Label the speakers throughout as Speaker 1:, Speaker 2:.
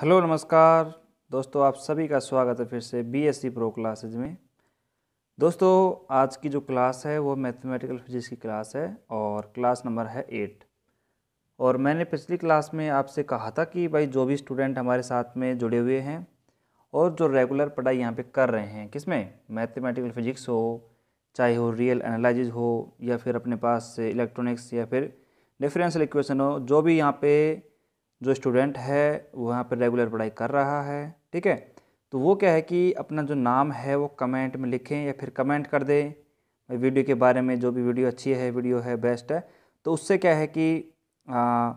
Speaker 1: hello नमस्कार दोस्तों आप सभी का स्वागत है फिर से B S C pro classes में दोस्तों आज की जो क्लास है वो मैथमेटिकल फिजिक्स की क्लास है और क्लास नंबर है एट और मैंने पिछली क्लास में आपसे कहा था कि भाई जो भी स्टूडेंट हमारे साथ में जुड़े हुए हैं और जो रेगुलर पढ़ाई यहाँ पे कर रहे हैं किसमें मैथमेटिकल फिजिक्स हो चाहे वो रियल एनालिज हो या फिर अपने पास इलेक्ट्रॉनिक्स या फिर डिफरेंशियल इक्वेशन हो जो भी यहाँ पे जो स्टूडेंट है वो यहाँ पर रेगुलर पढ़ाई कर रहा है ठीक है तो वो क्या है कि अपना जो नाम है वो कमेंट में लिखें या फिर कमेंट कर दें वीडियो के बारे में जो भी वीडियो अच्छी है वीडियो है बेस्ट है तो उससे क्या है कि आ,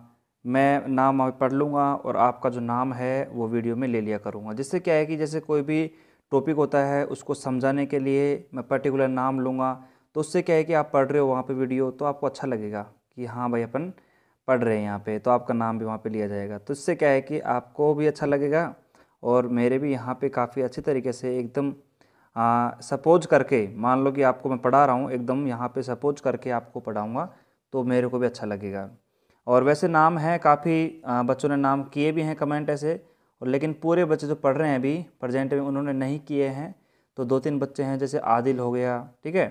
Speaker 1: मैं नाम पढ़ लूँगा और आपका जो नाम है वो वीडियो में ले लिया करूँगा जिससे क्या है कि जैसे कोई भी टॉपिक होता है उसको समझाने के लिए मैं पर्टिकुलर नाम लूँगा तो उससे क्या है कि आप पढ़ रहे हो वहाँ पे वीडियो तो आपको अच्छा लगेगा कि हाँ भाई अपन पढ़ रहे हैं यहाँ पे तो आपका नाम भी वहाँ पे लिया जाएगा तो इससे क्या है कि आपको भी अच्छा लगेगा और मेरे भी यहाँ पे काफ़ी अच्छे तरीके से एकदम सपोज करके मान लो कि आपको मैं पढ़ा रहा हूँ एकदम यहाँ पे सपोज करके आपको पढ़ाऊँगा तो मेरे को भी अच्छा लगेगा और वैसे नाम है काफ़ी बच्चों ने नाम किए भी हैं कमेंट ऐसे और लेकिन पूरे बच्चे जो पढ़ रहे हैं अभी प्रजेंट में उन्होंने नहीं किए हैं तो दो तीन बच्चे हैं जैसे आदिल हो गया ठीक है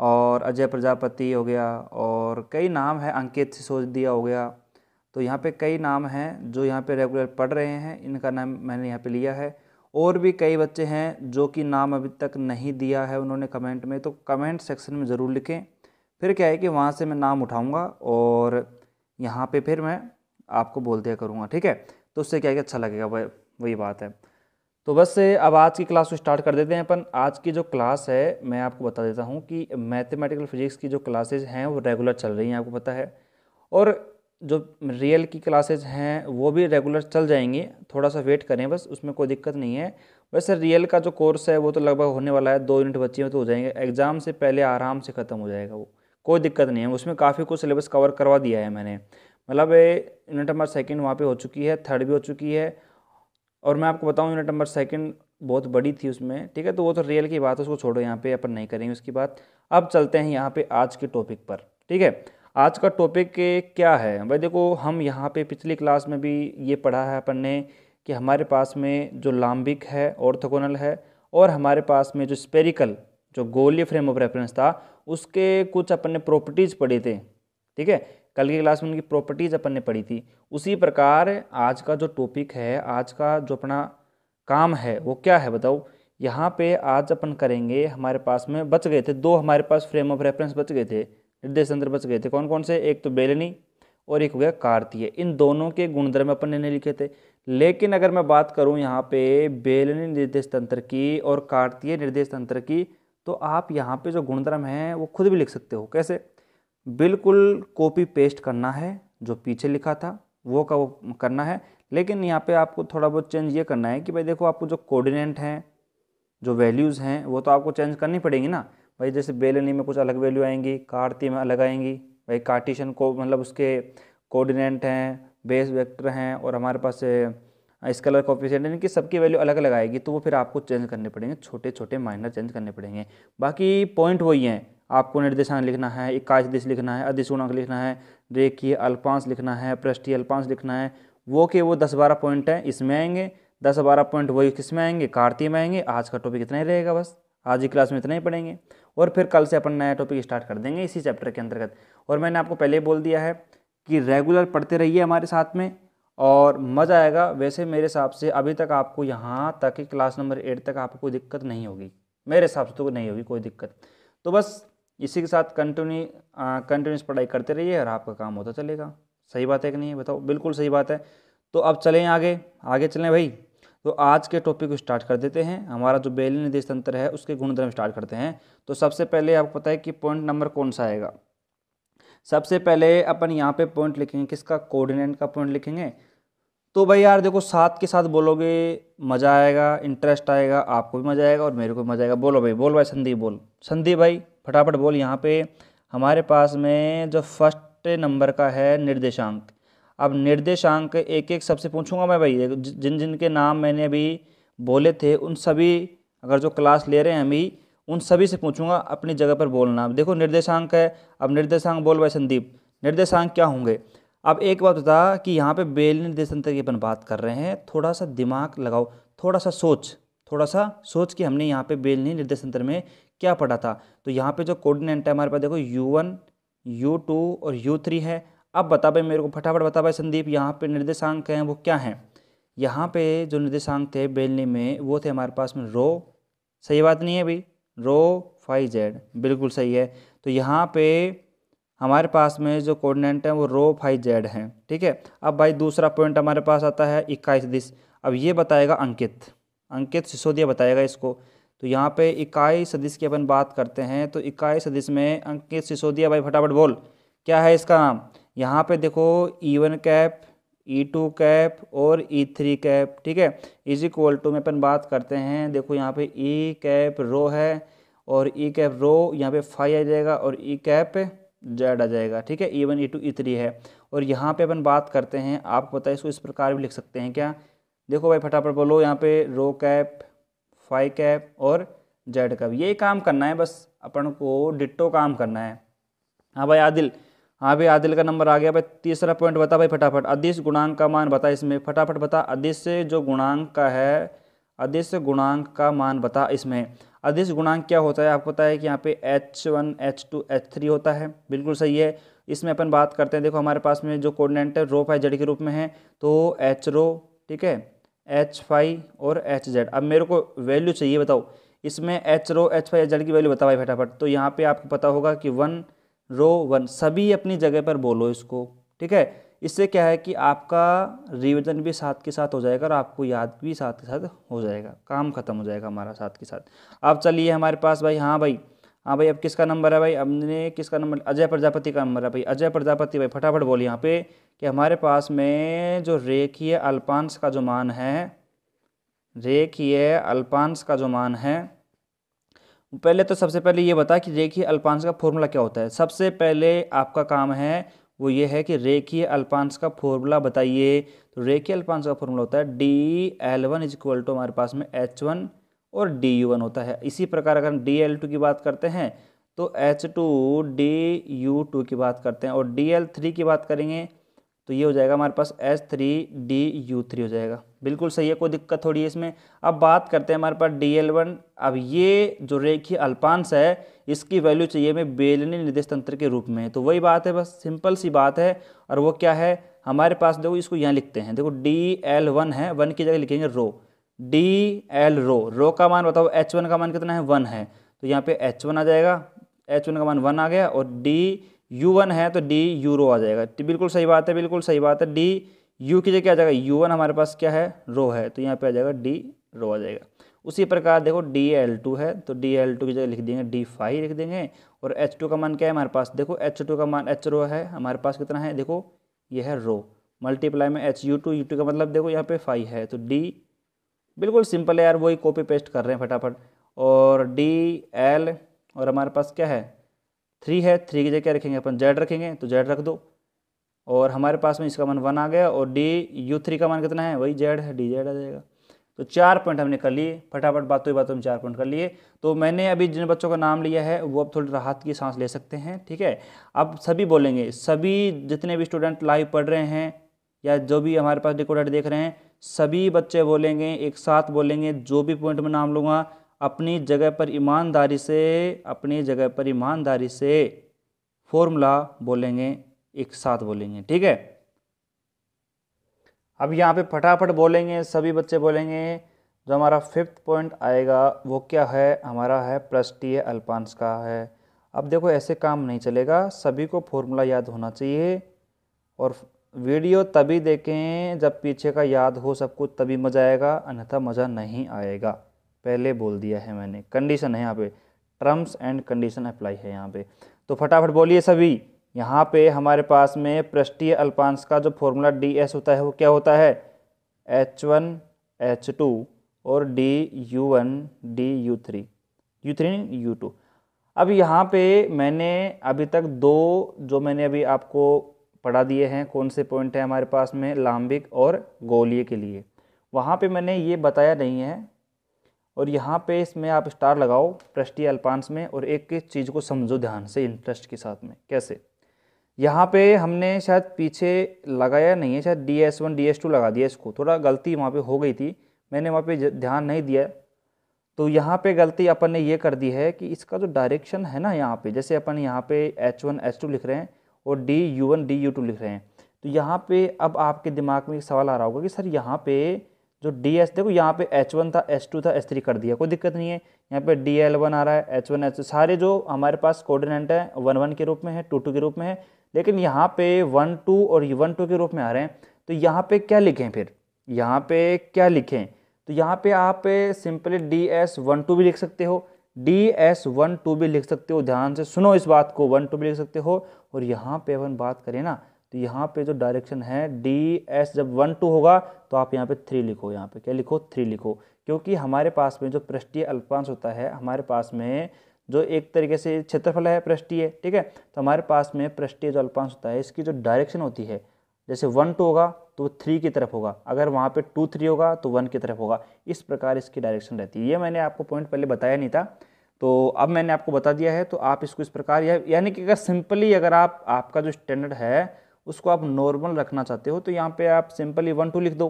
Speaker 1: और अजय प्रजापति हो गया और कई नाम हैं अंकित सिसोदिया हो गया तो यहाँ पे कई नाम हैं जो यहाँ पे रेगुलर पढ़ रहे हैं इनका नाम मैंने यहाँ पे लिया है और भी कई बच्चे हैं जो कि नाम अभी तक नहीं दिया है उन्होंने कमेंट में तो कमेंट सेक्शन में ज़रूर लिखें फिर क्या है कि वहाँ से मैं नाम उठाऊँगा और यहाँ पर फिर मैं आपको बोल दिया करूँगा ठीक है तो उससे क्या है कि अच्छा लगेगा वही बात है तो बस अब आज की क्लास को स्टार्ट कर देते हैं अपन आज की जो क्लास है मैं आपको बता देता हूँ कि मैथमेटिकल फिजिक्स की जो क्लासेज हैं वो रेगुलर चल रही हैं आपको पता है और जो रियल की क्लासेज हैं वो भी रेगुलर चल जाएंगी थोड़ा सा वेट करें बस उसमें कोई दिक्कत नहीं है वैसे रियल का जो कोर्स है वो तो लगभग होने वाला है दो यूनिट बच्ची में तो हो जाएंगे एग्ज़ाम से पहले आराम से ख़त्म हो जाएगा वो कोई दिक्कत नहीं है उसमें काफ़ी कुछ सिलेबस कवर करवा दिया है मैंने मतलब यूनिट नंबर सेकेंड वहाँ पर हो चुकी है थर्ड भी हो चुकी है और मैं आपको बताऊँ यूनिट नंबर सेकंड बहुत बड़ी थी उसमें ठीक है तो वो तो रियल की बात है उसको छोड़ो यहाँ पे अपन नहीं करेंगे उसकी बात अब चलते हैं यहाँ पे आज के टॉपिक पर ठीक है आज का टॉपिक क्या है भाई देखो हम यहाँ पे पिछली क्लास में भी ये पढ़ा है अपन ने कि हमारे पास में जो लाम्बिक है ऑर्थोकोनल है और हमारे पास में जो स्पेरिकल जो गोलीय फ्रेम ऑफ रेफरेंस था उसके कुछ अपन ने प्रॉपर्टीज़ पढ़े थे ठीक है कल की क्लास में उनकी प्रॉपर्टीज़ अपन ने पढ़ी थी उसी प्रकार आज का जो टॉपिक है आज का जो अपना काम है वो क्या है बताओ यहाँ पे आज अपन करेंगे हमारे पास में बच गए थे दो हमारे पास फ्रेम ऑफ रेफरेंस बच गए थे निर्देश तंत्र बच गए थे कौन कौन से एक तो बेलनी और एक हो गया कार्तीय इन दोनों के गुणधर्म अपन ने लिखे थे लेकिन अगर मैं बात करूँ यहाँ पे बेलनी निर्देश तंत्र की और कार्तीय निर्देश तंत्र की तो आप यहाँ पे जो गुणधर्म हैं वो खुद भी लिख सकते हो कैसे बिल्कुल कॉपी पेस्ट करना है जो पीछे लिखा था वो का वो करना है लेकिन यहाँ पे आपको थोड़ा बहुत चेंज ये करना है कि भाई देखो आपको जो कोऑर्डिनेट हैं जो वैल्यूज़ हैं वो तो आपको चेंज करनी पड़ेंगी ना भाई जैसे बेलनी में कुछ अलग वैल्यू आएंगी कार्ती में अलग आएंगी भाई कार्टिशन को मतलब उसके कोऑर्डिनेट हैं बेस वेक्टर हैं और हमारे पास स्कलर यानी कि सबकी वैल्यू अलग अलग आएगी तो वो फिर आपको चेंज करने पड़ेंगे छोटे छोटे माइनर चेंज करने पड़ेंगे बाकी पॉइंट वही हैं आपको निर्देशांक लिखना है इक्काईस दिश लिखना है अधिसूणांक लिखना है रेखीय अल्पांश लिखना है पृष्ठीय अल्पांश लिखना है वो के वो दस बारह पॉइंट हैं इसमें आएंगे दस बारह पॉइंट वही किस में आएंगे कार्तीय में आएंगे आज का टॉपिक इतना ही रहेगा बस आज की क्लास में इतना ही पढ़ेंगे और फिर कल से अपन नया टॉपिक स्टार्ट कर देंगे इसी चैप्टर के अंतर्गत और मैंने आपको पहले ही बोल दिया है कि रेगुलर पढ़ते रहिए हमारे साथ में और मज़ा आएगा वैसे मेरे हिसाब से अभी तक आपको यहाँ तक क्लास नंबर एट तक आपको कोई दिक्कत नहीं होगी मेरे हिसाब से तो नहीं होगी कोई दिक्कत तो बस इसी के साथ कंटिन्यू कंटिन्यूस पढ़ाई करते रहिए और आपका काम होता चलेगा सही बात है कि नहीं बताओ बिल्कुल सही बात है तो अब चलें आगे आगे चलें भाई तो आज के टॉपिक को स्टार्ट कर देते हैं हमारा जो बेली निर्देश तंत्र है उसके गुणधर्म स्टार्ट करते हैं तो सबसे पहले आपको पता है कि पॉइंट नंबर कौन सा आएगा सबसे पहले अपन यहाँ पे पॉइंट लिखेंगे किसका कोऑर्डिनेट का पॉइंट लिखेंगे तो भाई यार देखो साथ के साथ बोलोगे मज़ा आएगा इंटरेस्ट आएगा आपको भी मज़ा आएगा और मेरे को भी मज़ा आएगा बोलो भाई बोल भाई संदीप बोल संदीप भाई फटाफट बोल यहाँ पे हमारे पास में जो फर्स्ट नंबर का है निर्देशांक अब निर्देशांक एक एक सबसे पूछूंगा मैं भाई जिन जिन के नाम मैंने अभी बोले थे उन सभी अगर जो क्लास ले रहे हैं अभी उन सभी से पूछूंगा अपनी जगह पर बोलना अब देखो निर्देशांक है अब निर्देशांक बोल भाई संदीप निर्देशांक क्या होंगे अब एक बात बता कि यहाँ पे बेल निर्देशांतर की अपन बात कर रहे हैं थोड़ा सा दिमाग लगाओ थोड़ा सा सोच थोड़ा सा सोच के हमने यहाँ पे बेलनी निर्देश अंतर में क्या पढ़ा था तो यहाँ पे जो कोऑर्डिनेट है हमारे पास देखो यू वन यू टू और यू थ्री है अब बता भाई मेरे को फटाफट बता भाई संदीप यहाँ पे निर्देशांक हैं वो क्या हैं यहाँ पे जो निर्देशांक थे बेलनी में वो थे हमारे पास में रो सही बात नहीं है भाई रो फाइव जेड बिल्कुल सही है तो यहाँ पे हमारे पास में जो कोऑर्डिनेट है वो रो फाइव जेड हैं ठीक है अब भाई दूसरा पॉइंट हमारे पास आता है इक्कीस दिस अब ये बताएगा अंकित अंकित सिसोदिया बताएगा इसको तो यहाँ पे इकाई सदिश की अपन बात करते हैं तो इकाई सदिश में अंकित सिसोदिया भाई फटाफट बोल क्या है इसका नाम यहाँ पे देखो E one cap E two cap और ई थ्री कैप ठीक है इज इक्वल टू में अपन बात करते हैं देखो यहाँ पे ई e कैप रो है और ई e कैप रो यहाँ पे फाइव आ जाएगा और ई e कैप जेड आ जाएगा ठीक है E one E two E three है और यहाँ पे अपन बात करते हैं आपको पता है इसको इस प्रकार भी लिख सकते हैं क्या देखो भाई फटाफट बोलो यहाँ पे रो कैप फाइव कैप और जेड कैप ये काम करना है बस अपन को डिट्टो काम करना है हाँ भाई आदिल हाँ भाई आदिल का नंबर आ गया भाई तीसरा पॉइंट बता भाई फटाफट अधिस गुणांक का मान बता इसमें फटाफट बता अदिश जो गुणांक का है अधिस गुणांक का मान बता इसमें अधिस गुणांक क्या होता है आपको पता है कि यहाँ पे H one H two H three होता है बिल्कुल सही है इसमें अपन बात करते हैं देखो हमारे पास में जो है रो फाइव जेड के रूप में है तो एच रो ठीक है एच फाइव और एच जेड अब मेरे को वैल्यू चाहिए बताओ इसमें h rho h phi h Z की वैल्यू बता भाई फटाफट तो यहाँ पे आपको पता होगा कि वन रो वन सभी अपनी जगह पर बोलो इसको ठीक है इससे क्या है कि आपका रिविज़न भी साथ के साथ हो जाएगा और आपको याद भी साथ के साथ हो जाएगा काम खत्म हो जाएगा हमारा साथ के साथ अब चलिए हमारे पास भाई हाँ भाई हाँ भाई अब किसका नंबर है भाई हमने किसका नंबर अजय प्रजापति का नंबर है भाई अजय प्रजापति भाई फटाफट बोल यहाँ पे कि हमारे पास में जो रेखीय अल्पांश का जो मान है रेखीय अल्पांश का जो मान है पहले तो सबसे पहले ये बता कि रेखीय अल्पांश का फॉर्मूला क्या होता है सबसे पहले आपका काम है वो ये है कि रेखीय अल्पांश का फॉर्मूला बताइए तो रेखीय अल्पांश का फॉर्मूला होता है D L one is equal to हमारे पास में एच वन और डी यू वन होता है इसी प्रकार अगर हम डी एल टू की बात करते हैं तो H two D you two की बात करते हैं और डी एल थ्री की बात करेंगे तो ये हो जाएगा हमारे पास h three D you three हो जाएगा बिल्कुल सही है कोई दिक्कत थोड़ी है इसमें अब बात करते हैं हमारे पास डी एल वन अब ये जो रेखीय अल्पांश है इसकी वैल्यू चाहिए हमें बेलनी निर्देश तंत्र के रूप में तो वही बात है बस सिंपल सी बात है और वो क्या है हमारे पास देखो इसको यहाँ लिखते हैं देखो डी एल वन है वन की जगह लिखेंगे रो डी एल रो रो का मान बताओ एच वन का मान कितना है वन है तो यहाँ पे एच वन आ जाएगा एच वन का मान वन आ गया और डी यू वन है तो डी यू रो आ जाएगा तो बिल्कुल सही बात है बिल्कुल सही बात है डी यू की जगह क्या आ जाएगा यू वन हमारे पास क्या है रो है तो यहाँ पे आ जाएगा डी रो आ जाएगा उसी प्रकार देखो डी एल टू है तो डी एल टू की जगह लिख देंगे डी फाइव लिख देंगे और एच टू का मान क्या है हमारे पास देखो एच टू का मान एच रो है हमारे पास कितना है देखो यह है रो मल्टीप्लाई में h u two u two का मतलब देखो यहाँ पे फाइव है तो डी बिल्कुल सिंपल है यार वही कॉपी पेस्ट कर रहे हैं फटाफट और डी एल और हमारे पास क्या है थ्री है थ्री की जगह क्या रखेंगे अपन जेड रखेंगे तो जेड रख दो और हमारे पास में इसका मान वन आ गया और डी यू थ्री का मान कितना है वही जेड है डी जेड आ जाएगा तो चार पॉइंट हमने कर लिए फटाफट बातों ही बातों में चार पॉइंट कर लिए तो मैंने अभी जिन बच्चों का नाम लिया है वो अब थोड़ी राहत की सांस ले सकते हैं ठीक है अब सभी बोलेंगे सभी जितने भी स्टूडेंट लाइव पढ़ रहे हैं या जो भी हमारे पास रिकॉर्डेड देख रहे हैं सभी बच्चे बोलेंगे एक साथ बोलेंगे जो भी पॉइंट में नाम लूँगा अपनी जगह पर ईमानदारी से अपनी जगह पर ईमानदारी से फॉर्मूला बोलेंगे एक साथ बोलेंगे ठीक है अब यहाँ पे फटाफट बोलेंगे सभी बच्चे बोलेंगे जो हमारा फिफ्थ पॉइंट आएगा वो क्या है हमारा है प्लस टी है अल्पांश का है अब देखो ऐसे काम नहीं चलेगा सभी को फॉर्मूला याद होना चाहिए और वीडियो तभी देखें जब पीछे का याद हो सब कुछ तभी मज़ा आएगा अन्यथा मज़ा नहीं आएगा पहले बोल दिया है मैंने कंडीशन है यहाँ पे टर्म्स एंड कंडीशन अप्लाई है यहाँ पे तो फटाफट बोलिए सभी यहाँ पे हमारे पास में पृष्टीय अल्पांश का जो फॉर्मूला डी एस होता है वो क्या होता है एच वन एच टू और D you one D you three u three u two अब यहाँ पे मैंने अभी तक दो जो मैंने अभी आपको पढ़ा दिए हैं कौन से पॉइंट हैं हमारे पास में लांबिक और गोलीय के लिए वहाँ पे मैंने ये बताया नहीं है और यहाँ पे इसमें आप स्टार लगाओ पृष्टीय अल्पांश में और एक एक चीज़ को समझो ध्यान से इंटरेस्ट के साथ में कैसे यहाँ पे हमने शायद पीछे लगाया नहीं है शायद d s one d S two लगा दिया इसको थोड़ा गलती वहाँ पे हो गई थी मैंने वहाँ पे ध्यान नहीं दिया तो यहाँ पे गलती अपन ने ये कर दी है कि इसका जो डायरेक्शन है ना यहाँ पे जैसे अपन यहाँ पे एच वन एच टू लिख रहे हैं और D you one D you two लिख रहे हैं तो यहाँ पे अब आपके दिमाग में एक सवाल आ रहा होगा कि सर यहाँ पे जो डी एस देखो यहाँ पे एच वन था एच टू था एच थ्री कर दिया कोई दिक्कत नहीं है यहाँ पे डी एल वन आ रहा है एच वन एच सारे जो हमारे पास कोऑर्डिनेट हैं वन वन के रूप में है टू टू के रूप में है लेकिन यहाँ पे वन टू और वन टू के रूप में आ रहे हैं तो यहाँ पे क्या लिखें फिर यहाँ पे क्या लिखें तो यहाँ पे आप simply d s one two भी लिख सकते हो डी एस वन टू भी लिख सकते हो ध्यान से सुनो इस बात को वन टू भी लिख सकते हो और यहाँ पे अपन बात करें ना तो यहाँ पे जो डायरेक्शन है डी एस जब वन टू होगा तो आप यहाँ पे थ्री लिखो यहाँ पे क्या लिखो थ्री लिखो क्योंकि हमारे पास में जो पृष्ठीय अल्पांश होता है हमारे पास में जो एक तरीके से क्षेत्रफल है पृष्ठीय ठीक है तो हमारे पास में पृष्ठीय जो अल्पांश होता है इसकी जो डायरेक्शन होती है जैसे वन टू होगा तो वो थ्री की तरफ होगा अगर वहाँ पे टू थ्री होगा तो वन की तरफ होगा इस प्रकार इसकी डायरेक्शन रहती है ये मैंने आपको पॉइंट पहले बताया नहीं था तो अब मैंने आपको बता दिया है तो आप इसको इस प्रकार या यानी कि अगर सिंपली अगर आप आपका जो स्टैंडर्ड है उसको आप नॉर्मल रखना चाहते हो तो यहाँ पे आप सिंपली वन टू लिख दो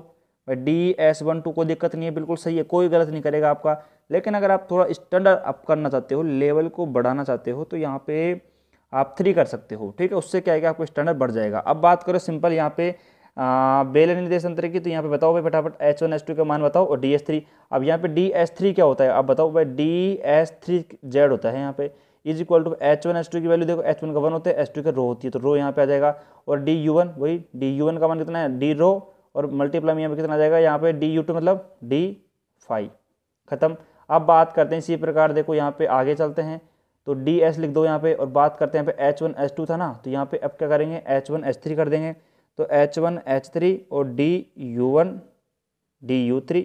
Speaker 1: भाई डी एस वन टू कोई दिक्कत नहीं है बिल्कुल सही है कोई गलत नहीं करेगा आपका लेकिन अगर आप थोड़ा स्टैंडर्ड अप करना चाहते हो लेवल को बढ़ाना चाहते हो तो यहाँ पर आप थ्री कर सकते हो ठीक है उससे क्या है कि आपको स्टैंडर्ड बढ़ जाएगा अब बात करो सिंपल यहाँ पर बेल निर्देश अंतर की तो यहाँ पे बताओ भाई फटाफट एच वन एस टू का मान बताओ और डी एस थ्री अब यहाँ पे डी एस थ्री क्या होता है आप बताओ भाई डी एस थ्री जेड होता है यहाँ पे is equal to H one s two की वैल्यू देखो एच वन का वन होता है एस टू का रो होती है तो रो यहाँ पे आ जाएगा और डी यू वन वही डी यू वन का मान कितना है डी रो और मल्टीप्लाई में यहाँ पे कितना आ जाएगा यहाँ पे डी यू टू मतलब डी फाइव खत्म अब बात करते हैं इसी प्रकार देखो यहाँ पे आगे चलते हैं तो डी एस लिख दो यहाँ पे और बात करते हैं यहाँ पे एच वन एस टू था ना तो यहाँ पे अब क्या करेंगे एच वन एस थ्री कर देंगे तो एच वन एच थ्री और D you one D you three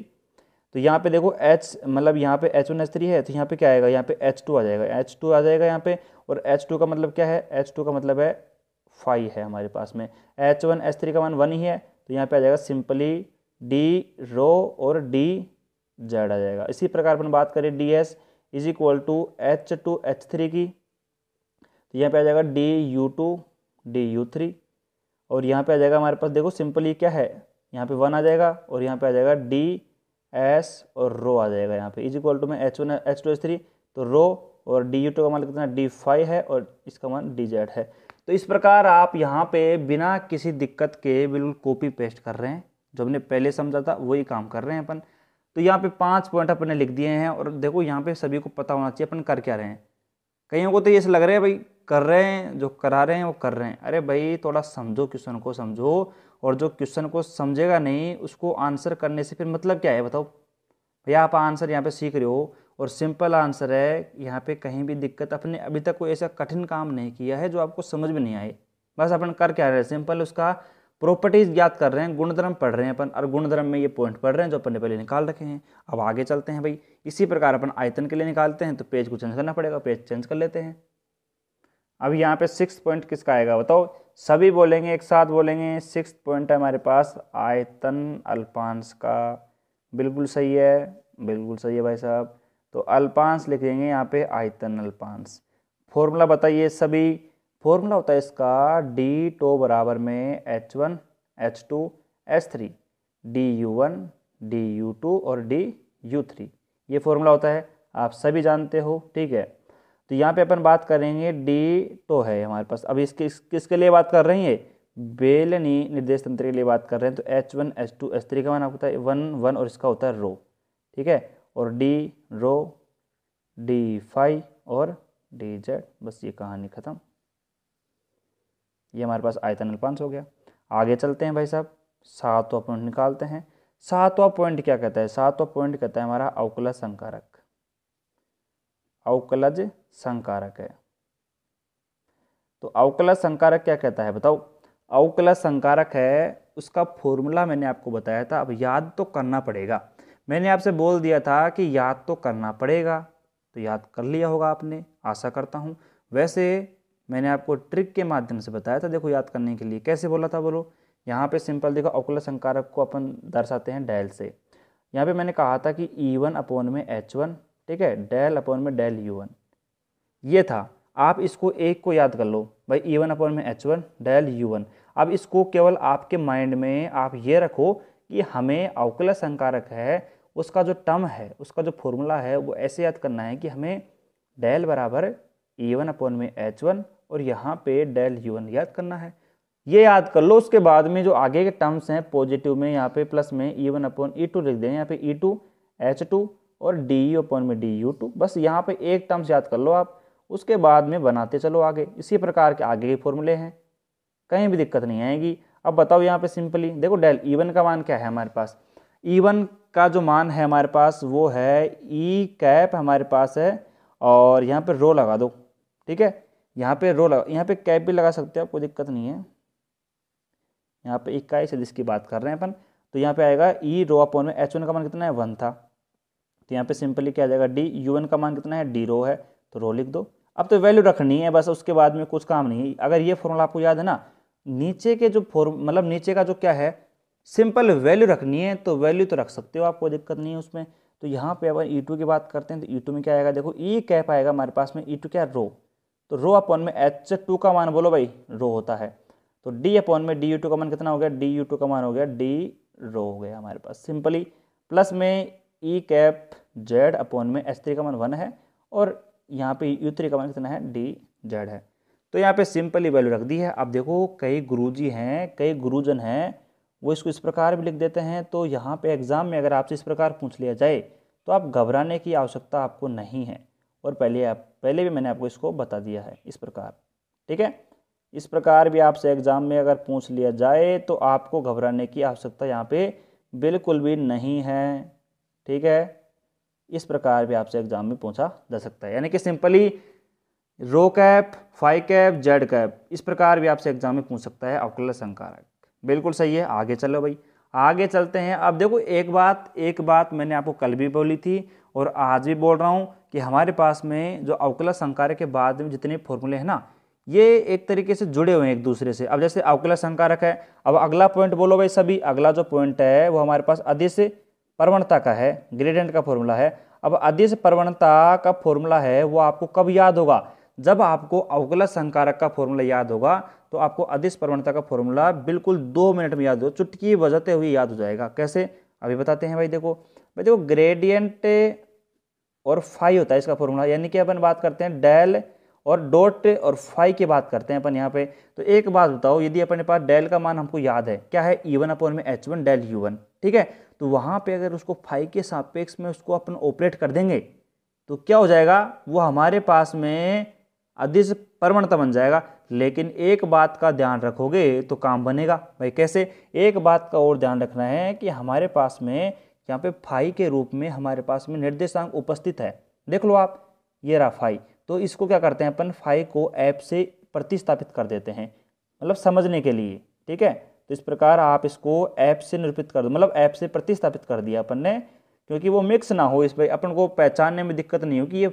Speaker 1: तो यहाँ पे देखो एच मतलब यहाँ पे एच वन एच थ्री है तो यहाँ पे क्या आएगा यहाँ पे एच टू आ जाएगा एच टू आ जाएगा यहाँ पे और एच टू का मतलब क्या है एच टू का मतलब है फाइव है हमारे पास में एच वन एच थ्री का मान वन ही है तो यहाँ पे आ जाएगा सिंपली डी रो और डी जेड आ जाएगा इसी प्रकार अपन बात करें d s is equal to H two H three की तो यहाँ पे आ जाएगा d you two D you three और यहाँ पे आ जाएगा हमारे पास देखो सिंपली क्या है यहाँ पे वन आ जाएगा और यहाँ पे आ जाएगा डी एस और रो आ जाएगा यहाँ पे इज इक्वल टू में H one H two H three तो रो और डी यू टू का मान कितना डी फाइव है और इसका मान डी जेड है तो इस प्रकार आप यहाँ पे बिना किसी दिक्कत के बिल्कुल कॉपी पेस्ट कर रहे हैं जो हमने पहले समझा था वही काम कर रहे हैं अपन तो यहाँ पे पाँच पॉइंट अपने लिख दिए हैं और देखो यहाँ पे सभी को पता होना चाहिए अपन कर क्या रहे हैं कईयों को तो ये लग रहा है भाई कर रहे हैं जो करा रहे हैं वो कर रहे हैं अरे भाई थोड़ा समझो क्वेश्चन को समझो और जो क्वेश्चन को समझेगा नहीं उसको आंसर करने से फिर मतलब क्या है बताओ भैया आप आंसर यहाँ पे सीख रहे हो और सिंपल आंसर है यहाँ पे कहीं भी दिक्कत अपने अभी तक कोई ऐसा कठिन काम नहीं किया है जो आपको समझ में नहीं आए बस अपन कर क्या रहे सिंपल उसका प्रॉपर्टीज़ ज्ञात कर रहे हैं गुणधर्म पढ़ रहे हैं अपन और गुणधर्म में ये पॉइंट पढ़ रहे हैं जो अपन ने पहले निकाल रखे हैं अब आगे चलते हैं भाई इसी प्रकार अपन आयतन के लिए निकालते हैं तो पेज को चेंज करना पड़ेगा पेज चेंज कर लेते हैं अब यहाँ पे सिक्स पॉइंट किसका आएगा बताओ सभी बोलेंगे एक साथ बोलेंगे सिक्स पॉइंट है हमारे पास आयतन अल्पांश का बिल्कुल सही है बिल्कुल सही है भाई साहब तो अल्पांश लिखेंगे यहाँ पे आयतन अल्पांश फॉर्मूला बताइए सभी फॉर्मूला होता है इसका डी टो बराबर में H one H two H three D you one D you two और डी यू थ्री ये फॉर्मूला होता है आप सभी जानते हो ठीक है तो यहाँ पे अपन बात करेंगे डी टो है हमारे पास अब इसके इस, किसके लिए बात कर रही है बेलनी निर्देश तंत्र के लिए बात कर रहे हैं तो H one H two H three का मान होता है वन वन और इसका होता है रो ठीक है और डी रो डी फाइव और डी जेड बस ये कहानी ख़त्म ये हमारे पास आयतन अल्पांश हो गया आगे चलते हैं भाई साहब सातवां पॉइंट निकालते हैं सातवां पॉइंट क्या कहता है सातवां पॉइंट कहता है हमारा अवकलज संकारक अवकलज संकारक है तो अवकलज संकारक क्या कहता है बताओ अवकलज संकारक है उसका फॉर्मूला मैंने आपको बताया था अब याद तो करना पड़ेगा मैंने आपसे बोल दिया था कि याद तो करना पड़ेगा तो याद कर लिया होगा आपने आशा करता हूँ वैसे मैंने आपको ट्रिक के माध्यम से बताया था देखो याद करने के लिए कैसे बोला था बोलो यहाँ पे सिंपल देखो अकुल संकारक को अपन दर्शाते हैं डेल से यहाँ पे मैंने कहा था कि ई वन अपोन में एच वन ठीक है डेल अपोन में डेल यू वन ये था आप इसको एक को याद कर लो भाई ई वन अपोन में H one del you one अब इसको केवल आपके माइंड में आप ये रखो कि हमें अवकुल संकारक है उसका जो टर्म है उसका जो फॉर्मूला है वो ऐसे याद करना है कि हमें डेल बराबर ई वन अपोन में एच वन और यहाँ पे डेल यू वन याद करना है ये याद कर लो उसके बाद में जो आगे के टर्म्स हैं पॉजिटिव में यहाँ पे प्लस में ई वन अपॉन ई टू लिख दें यहाँ पे ई टू एच टू और डी ई अपॉन में डी यू टू बस यहाँ पे एक टर्म्स याद कर लो आप उसके बाद में बनाते चलो आगे इसी प्रकार के आगे के फॉर्मूले हैं कहीं भी दिक्कत नहीं आएगी अब बताओ यहाँ पे सिंपली देखो डेल ई वन का मान क्या है हमारे पास ई e वन का जो मान है हमारे पास वो है ई e कैप हमारे पास है और यहाँ पर रो लगा दो ठीक है यहाँ पे रो लगा यहाँ पे कैप भी लगा सकते हो कोई दिक्कत नहीं है यहाँ पे इक्का से जिसकी बात कर रहे हैं अपन तो यहाँ पे आएगा ई रो अपन में एच वन का मान कितना है वन था तो यहाँ पे सिंपली क्या आ जाएगा डी यू एन का मान कितना है डी रो है तो रो लिख दो अब तो वैल्यू रखनी है बस उसके बाद में कुछ काम नहीं है अगर ये फॉर्मूला आपको याद है ना नीचे के जो फॉर्म मतलब नीचे का जो क्या है सिंपल वैल्यू रखनी है तो वैल्यू तो रख सकते हो आप कोई दिक्कत नहीं है उसमें तो यहाँ पे अगर ई टू की बात करते हैं तो ई e टू में क्या आएगा देखो ई e कैप आएगा हमारे पास में ई e टू क्या रो तो रो अपॉन में एच टू का मान बोलो भाई रो होता है तो डी अपॉन में डी यू टू का मान कितना हो गया डी यू टू का मान हो गया डी रो हो गया हमारे पास सिंपली प्लस में ई कैप जेड अपॉन में एच थ्री का मान वन है और यहाँ पे यू थ्री का मान कितना है डी जेड है तो यहाँ पे सिंपली वैल्यू रख दी है अब देखो कई गुरुजी हैं कई गुरुजन हैं वो इसको इस प्रकार भी लिख देते हैं तो यहाँ पे एग्ज़ाम में अगर आपसे इस प्रकार पूछ लिया जाए तो आप घबराने की आवश्यकता आपको नहीं है और पहले आप पहले भी मैंने आपको इसको बता दिया है इस प्रकार ठीक है इस प्रकार भी आपसे एग्ज़ाम में अगर पूछ लिया जाए तो आपको घबराने की आवश्यकता यहाँ पे बिल्कुल भी नहीं है ठीक है इस प्रकार भी आपसे एग्ज़ाम में पूछा जा सकता है यानी कि simply rho cap five cap z cap इस प्रकार भी आपसे एग्जाम में पूछ सकता है अवकल संकारक बिल्कुल सही है आगे चलो भाई आगे चलते हैं अब देखो एक बात एक बात मैंने आपको कल भी बोली थी और आज भी बोल रहा हूँ कि हमारे पास में जो अवकला संकार के बाद में जितने फॉर्मूले हैं ना ये एक तरीके से जुड़े हुए हैं एक दूसरे से अब जैसे अवकला संकारक है अब अगला पॉइंट बोलो भाई सभी अगला जो पॉइंट है वो हमारे पास अधिस प्रवणता का है ग्रेडेंट का फॉर्मूला है अब अधिस प्रवणता का फॉर्मूला है वो आपको कब याद होगा जब आपको अवकला संकारक का फॉर्मूला याद होगा तो आपको अधिस प्रवणता का फॉर्मूला बिल्कुल दो मिनट में याद हो चुटकी बजाते हुए याद हो जाएगा कैसे अभी बताते हैं भाई देखो भाई देखो ग्रेडियंट और फाई होता है इसका फॉर्मूला यानी कि अपन बात करते हैं डेल और डॉट और फाई की बात करते हैं अपन यहाँ पे तो एक बात बताओ यदि अपने पास डेल का मान हमको याद है क्या है ई वन अपन में H one del you one ठीक है तो वहाँ पे अगर उसको फाई के सापेक्ष में उसको अपन ऑपरेट कर देंगे तो क्या हो जाएगा वो हमारे पास में अधिस परमणता बन जाएगा लेकिन एक बात का ध्यान रखोगे तो काम बनेगा भाई कैसे एक बात का और ध्यान रखना है कि हमारे पास में यहाँ पे फाई के रूप में हमारे पास में निर्देशांक उपस्थित है देख लो आप ये रहा फाई तो इसको क्या करते हैं अपन फाई को ऐप से प्रतिस्थापित कर देते हैं मतलब समझने के लिए ठीक है तो इस प्रकार आप इसको ऐप से निरूपित कर दो मतलब ऐप से प्रतिस्थापित कर दिया अपन ने क्योंकि वो मिक्स ना हो इस पर अपन को पहचानने में दिक्कत नहीं हो कि ये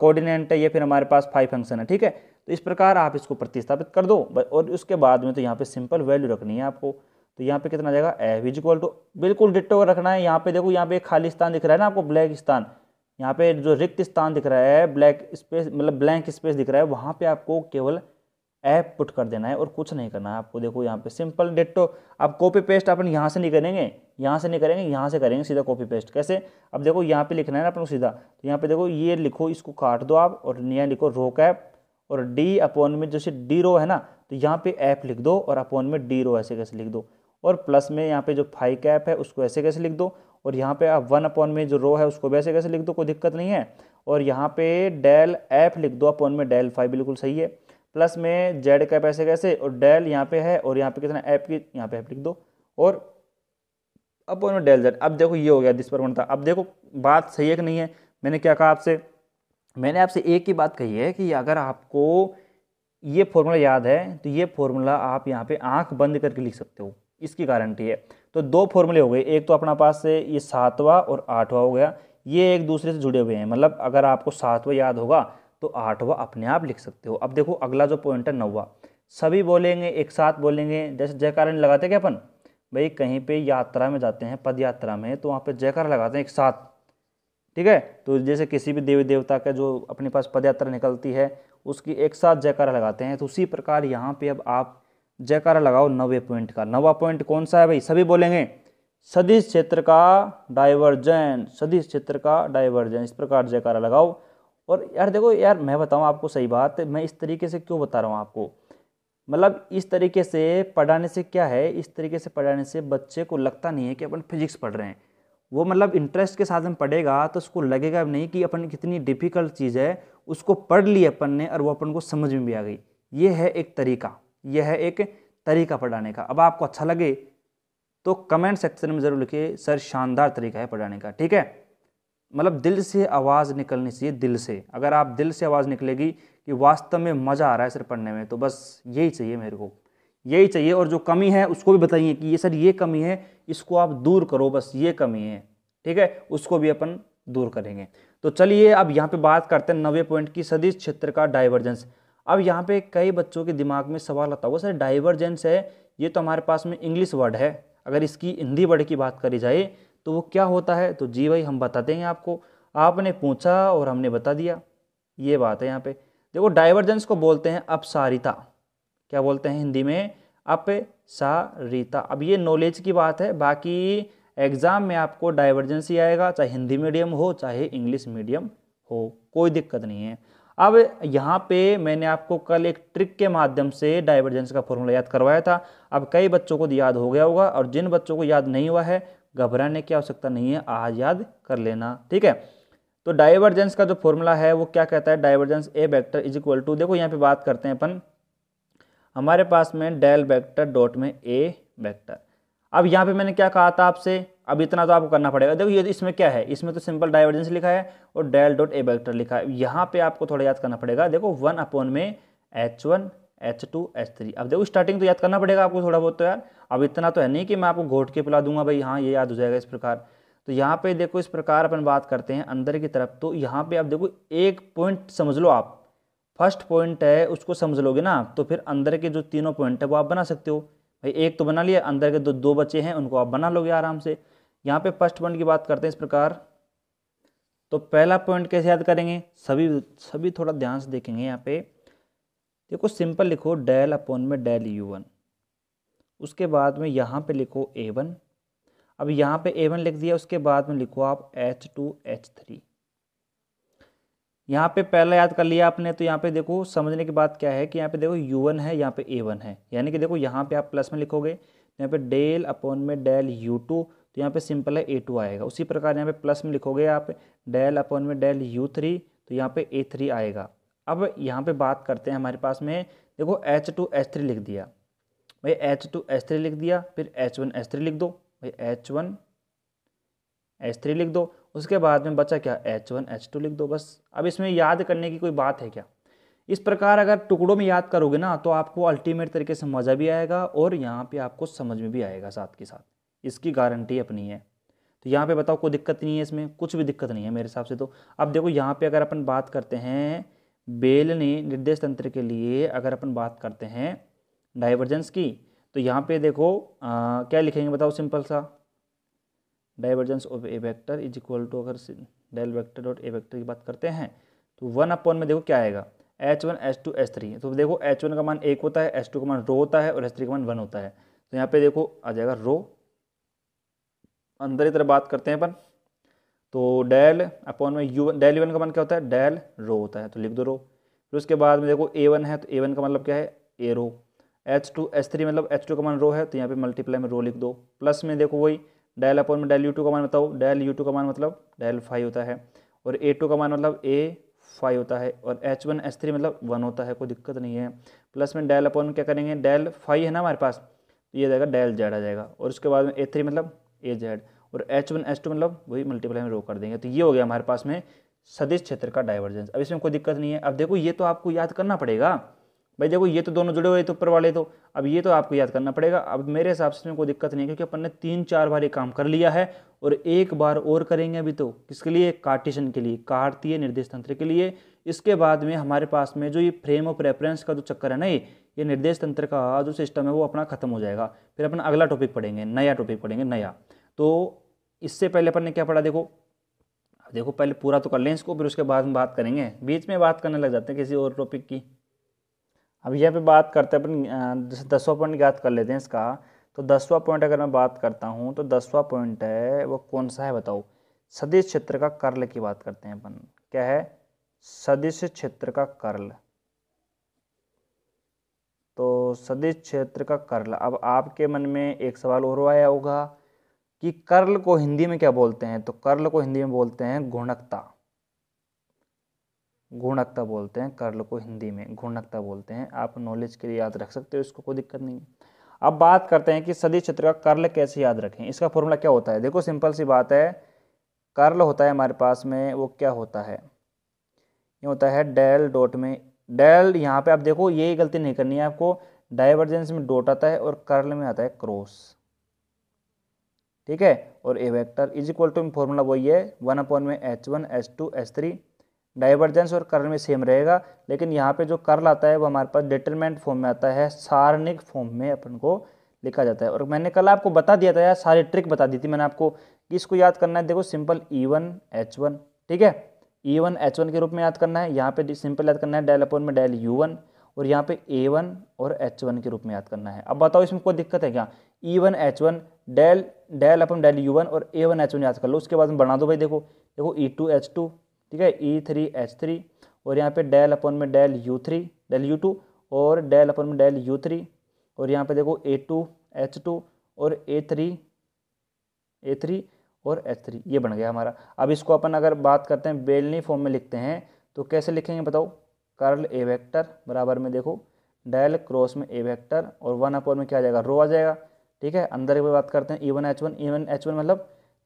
Speaker 1: कोऑर्डिनेट है या फिर हमारे पास फाइव फंक्शन है ठीक है तो इस प्रकार आप इसको प्रतिस्थापित कर दो और उसके बाद में तो यहाँ पे सिंपल वैल्यू रखनी है आपको तो यहाँ पे कितना आ जाएगा एफ इज इक्वल टू बिल्कुल डिट्टो रखना है यहाँ पे देखो यहाँ पे खाली स्थान दिख रहा है ना आपको ब्लैक स्थान यहाँ पे जो रिक्त स्थान दिख रहा है ब्लैक स्पेस मतलब ब्लैंक स्पेस दिख रहा है वहाँ पे आपको केवल ऐप पुट कर देना है और कुछ नहीं करना है आपको देखो यहाँ पे सिंपल डिट्टो आप कॉपी पेस्ट अपन यहाँ से नहीं करेंगे यहाँ से नहीं करेंगे यहाँ से करेंगे सीधा कॉपी पेस्ट कैसे अब देखो यहाँ पे लिखना है ना अपन सीधा तो यहाँ पे देखो ये लिखो इसको काट दो आप और नया लिखो रो कैप और डी अपॉन में जैसे डी रो है ना तो यहाँ पे ऐप लिख दो और अपॉन में डी रो ऐसे कैसे लिख दो और प्लस में यहाँ पे जो फाइव कैप है उसको ऐसे कैसे लिख दो और यहाँ पे आप वन अपॉन में जो रो है उसको वैसे कैसे लिख दो कोई दिक्कत नहीं है और यहाँ पे डेल एफ लिख दो अपॉन में डेल फाइव बिल्कुल सही है प्लस में जेड कैप ऐसे कैसे और डेल यहाँ पे है और यहाँ पे कितना ऐप की यहाँ पे ऐप लिख दो और अपॉन में डेल जेड अब देखो ये हो गया दिस पर बनता अब देखो बात सही है कि नहीं है मैंने क्या कहा आपसे मैंने आपसे एक ही बात कही है कि अगर आपको ये फॉर्मूला याद है तो ये फॉर्मूला आप यहाँ पे आंख बंद करके लिख सकते हो इसकी गारंटी है तो दो फॉर्मूले हो गए एक तो अपना पास से ये सातवां और आठवां हो गया ये एक दूसरे से जुड़े हुए हैं मतलब अगर आपको सातवां याद होगा तो आठवा अपने आप लिख सकते हो अब देखो अगला जो पॉइंट है नौवा सभी बोलेंगे एक साथ बोलेंगे जैसे जयकार लगाते क्या अपन भाई कहीं पे यात्रा में जाते हैं पदयात्रा में तो वहाँ पे जयकार लगाते हैं एक साथ ठीक है तो जैसे किसी भी देवी देवता का जो अपने पास पदयात्रा निकलती है उसकी एक साथ जयकारा लगाते हैं तो उसी प्रकार यहाँ पे अब आप जयकारा लगाओ नवे पॉइंट का नवा पॉइंट कौन सा है भाई सभी बोलेंगे सदिश क्षेत्र का डाइवर्जन सदिश क्षेत्र का डाइवर्जन इस प्रकार जयकारा लगाओ और यार देखो यार मैं बताऊँ आपको सही बात मैं इस तरीके से क्यों बता रहा हूँ आपको मतलब इस तरीके से पढ़ाने से क्या है इस तरीके से पढ़ाने से बच्चे को लगता नहीं है कि अपन फिजिक्स पढ़ रहे हैं वो मतलब इंटरेस्ट के साथ में पढ़ेगा तो उसको लगेगा नहीं कि अपन कितनी डिफ़िकल्ट चीज़ है उसको पढ़ ली अपन ने और वो अपन को समझ में भी आ गई ये है एक तरीका यह है एक तरीका पढ़ाने का अब आपको अच्छा लगे तो कमेंट सेक्शन में ज़रूर लिखिए सर शानदार तरीका है पढ़ाने का ठीक है मतलब दिल से आवाज़ निकलनी चाहिए दिल से अगर आप दिल से आवाज़ निकलेगी कि वास्तव में मज़ा आ रहा है सर पढ़ने में तो बस यही चाहिए मेरे को यही चाहिए और जो कमी है उसको भी बताइए कि ये सर ये कमी है इसको आप दूर करो बस ये कमी है ठीक है उसको भी अपन दूर करेंगे तो चलिए अब यहाँ पे बात करते हैं नवे पॉइंट की सदिश क्षेत्र का डाइवर्जेंस अब यहाँ पे कई बच्चों के दिमाग में सवाल आता होगा सर डाइवर्जेंस है ये तो हमारे पास में इंग्लिश वर्ड है अगर इसकी हिंदी वर्ड की बात करी जाए तो वो क्या होता है तो जी भाई हम बता देंगे आपको आपने पूछा और हमने बता दिया ये बात है यहाँ पे देखो डाइवर्जेंस को बोलते हैं अपसारिता क्या बोलते हैं हिंदी में अपसारिता अब ये नॉलेज की बात है बाकी एग्ज़ाम में आपको डाइवर्जेंस ही आएगा चाहे हिंदी मीडियम हो चाहे इंग्लिश मीडियम हो कोई दिक्कत नहीं है अब यहाँ पे मैंने आपको कल एक ट्रिक के माध्यम से डाइवर्जेंस का फॉर्मूला याद करवाया था अब कई बच्चों को तो याद हो गया होगा और जिन बच्चों को याद नहीं हुआ है घबराने की आवश्यकता नहीं है आज याद कर लेना ठीक है तो डाइवर्जेंस का जो फॉर्मूला है वो क्या कहता है divergence a vector is equal to देखो यहाँ पे बात करते हैं अपन हमारे पास में डेल बैक्टर डॉट में ए बैक्टर अब यहाँ पे मैंने क्या कहा था आपसे अब इतना तो आपको करना पड़ेगा देखो ये इसमें क्या है इसमें तो सिंपल डाइवर्जेंस लिखा है और डेल डॉट ए वेक्टर लिखा है यहाँ पे आपको थोड़ा याद करना पड़ेगा देखो वन अपॉन में H one H two H three अब देखो स्टार्टिंग तो याद करना पड़ेगा आपको थोड़ा बहुत तो यार अब इतना तो है नहीं कि मैं आपको घोट के पिला दूंगा भाई हाँ ये याद हो जाएगा इस प्रकार तो यहाँ पे देखो इस प्रकार अपन बात करते हैं अंदर की तरफ तो यहाँ पे आप देखो एक पॉइंट समझ लो आप फर्स्ट पॉइंट है उसको समझ लोगे ना तो फिर अंदर के जो तीनों पॉइंट है वो आप बना सकते हो भाई एक तो बना लिया अंदर के दो दो बच्चे हैं उनको आप बना लोगे आराम से यहाँ पे फर्स्ट पॉइंट की बात करते हैं इस प्रकार तो पहला पॉइंट कैसे याद करेंगे सभी सभी थोड़ा ध्यान से देखेंगे यहाँ पे देखो सिंपल लिखो डेल अपॉन में डेल यू वन उसके बाद में यहाँ पे लिखो ए वन अब यहाँ पे ए वन लिख दिया उसके बाद में लिखो आप एच टू एच थ्री यहाँ पे पहला याद कर लिया आपने तो यहाँ पे देखो समझने की बात क्या है कि यहाँ पे देखो यू वन है यहाँ पे ए वन है यानी कि देखो यहाँ पे आप प्लस में लिखोगे तो यहाँ पे डेल अपॉन में डेल यू टू तो यहाँ पे सिंपल है ए टू आएगा उसी प्रकार यहाँ पे प्लस में लिखोगे आप डेल अपॉन में डेल यू थ्री तो यहाँ पे ए थ्री आएगा अब यहाँ पे बात करते हैं हमारे पास में देखो एच टू एच थ्री लिख दिया भाई एच टू एच थ्री लिख दिया फिर एच वन एच थ्री लिख दो भाई एच वन एच थ्री लिख दो उसके बाद में बचा क्या एच वन एच टू लिख दो बस अब इसमें याद करने की कोई बात है क्या इस प्रकार अगर टुकड़ों में याद करोगे ना तो आपको अल्टीमेट तरीके से मज़ा भी आएगा और यहाँ पे आपको समझ में भी आएगा साथ के साथ इसकी गारंटी अपनी है तो यहाँ पे बताओ कोई दिक्कत नहीं है इसमें कुछ भी दिक्कत नहीं है मेरे हिसाब से तो अब देखो यहाँ पे अगर अपन बात करते हैं बेल ने निर्देश तंत्र के लिए अगर अपन बात करते हैं डाइवर्जेंस की तो यहाँ पे देखो आ, क्या लिखेंगे बताओ सिंपल सा divergence of a vector is equal to अगर del vector dot a vector की बात करते हैं तो वन अपॉन में देखो क्या आएगा h one H two H three तो देखो एच वन का मान एक होता है एच टू का मान रो होता है और एच थ्री का मान वन होता है तो यहाँ पे देखो आ जाएगा रो अंदर ही तरह बात करते हैं अपन तो डेल अपॉन में यू डेल यू वन का मन क्या होता है डेल रो होता है तो लिख दो रो फिर उसके बाद में देखो ए वन है तो ए वन का मतलब क्या है a rho h two H three मतलब एच टू का मान रो है तो यहाँ पे मल्टीप्लाई में रो लिख दो प्लस में देखो वही डेल अपॉन में डेल यू टू का मान बताओ डेल यू टू का मान मतलब डेल फाइव होता है और ए टू का मान मतलब ए फाइव होता है और एच वन एच थ्री मतलब वन होता है कोई दिक्कत नहीं है प्लस में डेल अपॉन में क्या करेंगे डेल फाइव है ना हमारे पास तो ये जाएगा डेल जेड आ जाएगा और उसके बाद में ए थ्री मतलब ए जेड और एच वन एच टू मतलब वही मल्टीप्लाई में रो कर देंगे तो ये हो गया हमारे पास में सदिश क्षेत्र का डाइवर्जेंस अब इसमें कोई दिक्कत नहीं है अब देखो ये तो आपको याद करना पड़ेगा भाई देखो ये तो दोनों जुड़े हुए तो ऊपर वाले तो अब ये तो आपको याद करना पड़ेगा अब मेरे हिसाब से इसमें कोई दिक्कत नहीं है क्योंकि अपन ने तीन चार बार ये काम कर लिया है और एक बार और करेंगे अभी तो किसके लिए कार्टिशन के लिए कार्तीय निर्देश तंत्र के लिए इसके बाद में हमारे पास में जो ये फ्रेम ऑफ रेफरेंस का जो चक्कर है ना ये ये निर्देश तंत्र का जो सिस्टम है वो अपना खत्म हो जाएगा फिर अपन अगला टॉपिक पढ़ेंगे नया टॉपिक पढ़ेंगे नया तो इससे पहले अपन ने क्या पढ़ा देखो देखो पहले पूरा तो कर लें इसको फिर उसके बाद में बात करेंगे बीच में बात करने लग जाते हैं किसी और टॉपिक की अब यहाँ पे बात करते हैं अपन दसवा पॉइंट याद कर लेते हैं इसका तो दसवा पॉइंट अगर मैं बात करता हूँ तो दसवा पॉइंट है वो कौन सा है बताओ सदिश क्षेत्र का कर्ल की बात करते हैं अपन क्या है सदिश क्षेत्र का कर्ल तो सदिश क्षेत्र का कर्ल अब आपके मन में एक सवाल और आया होगा कि कर्ल को हिंदी में क्या बोलते हैं तो कर्ल को हिंदी में बोलते हैं गुणकता गुणकता बोलते हैं कर्ल को हिंदी में गुणकता बोलते हैं आप नॉलेज के लिए याद रख सकते हो इसको कोई दिक्कत नहीं अब बात करते हैं कि सदिश क्षेत्र का कर्ल कैसे याद रखें इसका फॉर्मूला क्या होता है देखो सिंपल सी बात है कर्ल होता है हमारे पास में वो क्या होता है ये होता है डेल डॉट में डेल यहाँ पे आप देखो ये गलती नहीं करनी है आपको डाइवर्जेंस में डोट आता है और कर्ल में आता है क्रॉस ठीक है और a vector is equal to formula वही है वन अपॉन में H one H two H three divergence और कर्ल में सेम रहेगा लेकिन यहाँ पे जो कर्ल आता है वो हमारे पास डिटरमेंट फॉर्म में आता है सारणिक फॉर्म में अपन को लिखा जाता है और मैंने कल आपको बता दिया था यार सारी ट्रिक बता दी थी मैंने आपको इसको याद करना है देखो simple e e one H one ठीक है ई वन एच वन के रूप में याद करना है यहाँ पे सिंपल याद करना है डेल अपन में डेल यू वन और यहाँ पे ए वन और एच वन के रूप में याद करना है अब बताओ इसमें कोई दिक्कत है क्या e e one H one del del upon del you one और ए वन एच वन याद कर लो उसके बाद में बना दो भाई देखो देखो ई टू एच टू ठीक है ई थ्री एच थ्री और यहाँ पे डेल अपन में del you three del you two और डेल अपन में डेल यू थ्री और यहाँ पे देखो ए टू एच टू और ए थ्री ए थ्री और एच थ्री ये बन गया हमारा अब इसको अपन अगर बात करते हैं बेलनी फॉर्म में लिखते हैं तो कैसे लिखेंगे बताओ कर्ल ए वेक्टर बराबर में देखो डेल क्रॉस में ए वेक्टर और वन अपोर में क्या आ जाएगा रो आ जाएगा ठीक है अंदर की बात करते हैं e one H one e one H one मतलब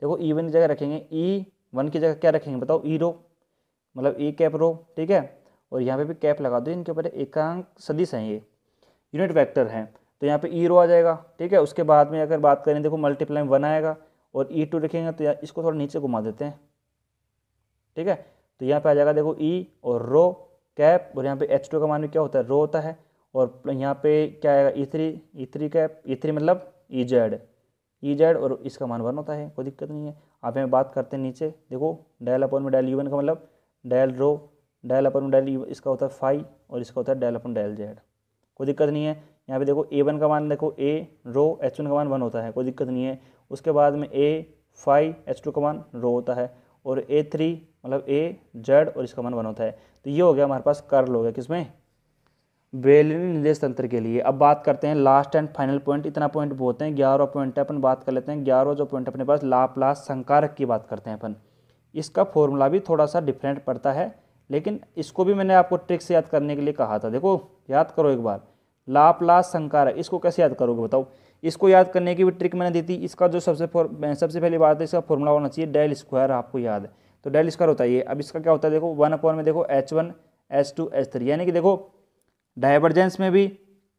Speaker 1: देखो ई e वन की जगह रखेंगे ई e वन की जगह क्या रखेंगे बताओ ई e रो मतलब ई कैप रो ठीक है और यहाँ पे भी कैप लगा दो इनके ऊपर एकांक सदिश हैं ये यूनिट वेक्टर हैं तो यहाँ पे ई रो आ जाएगा ठीक है उसके बाद में अगर बात करें देखो मल्टीप्लाई वन आएगा और ई e टू लिखेंगे तो यहाँ इसको थोड़ा नीचे घुमा देते हैं ठीक है तो यहाँ पे आ जाएगा देखो ई e और रो कैप और यहाँ पे एच टू का मान क्या होता है रो होता है और यहाँ पे क्या आएगा e three e three cap e three मतलब ई जेड ई जेड और इसका मान वन होता है कोई दिक्कत नहीं है आप यहाँ बात करते हैं नीचे देखो डायल अपन में डायल यू का मतलब डायल रो डायल अपन में डायल यू इसका होता है फाइव और इसका होता है डायल अपन डायल जेड कोई दिक्कत नहीं है यहाँ पे देखो ए वन का मान देखो ए रो एच वन का मान वन होता है कोई दिक्कत नहीं है उसके बाद में ए फाइव एच टू का मान रो होता है और ए थ्री मतलब ए जेड और इसका मान वन होता है तो ये हो गया हमारे पास कर्ल हो गया किसमें बेलनी निर्देश तंत्र के लिए अब बात करते हैं लास्ट एंड फाइनल पॉइंट इतना पॉइंट बहुत हैं ग्यारह पॉइंट अपन बात कर लेते हैं ग्यारह जो पॉइंट अपने पास लाप्लास संकारक की बात करते हैं अपन इसका फॉर्मूला भी थोड़ा सा डिफरेंट पड़ता है लेकिन इसको भी मैंने आपको ट्रिक्स याद करने के लिए कहा था देखो याद करो एक बार लाप्लास संकारक इसको कैसे याद करोगे बताओ इसको याद करने की भी ट्रिक मैंने दी थी इसका जो सबसे सबसे पहली बात है तो इसका फॉर्मूला होना चाहिए डेल स्क्वायर आपको याद है तो डेल स्क्वायर होता है ये अब इसका क्या होता है देखो वन अपॉन में देखो H one H two H three यानी कि देखो डाइवर्जेंस में भी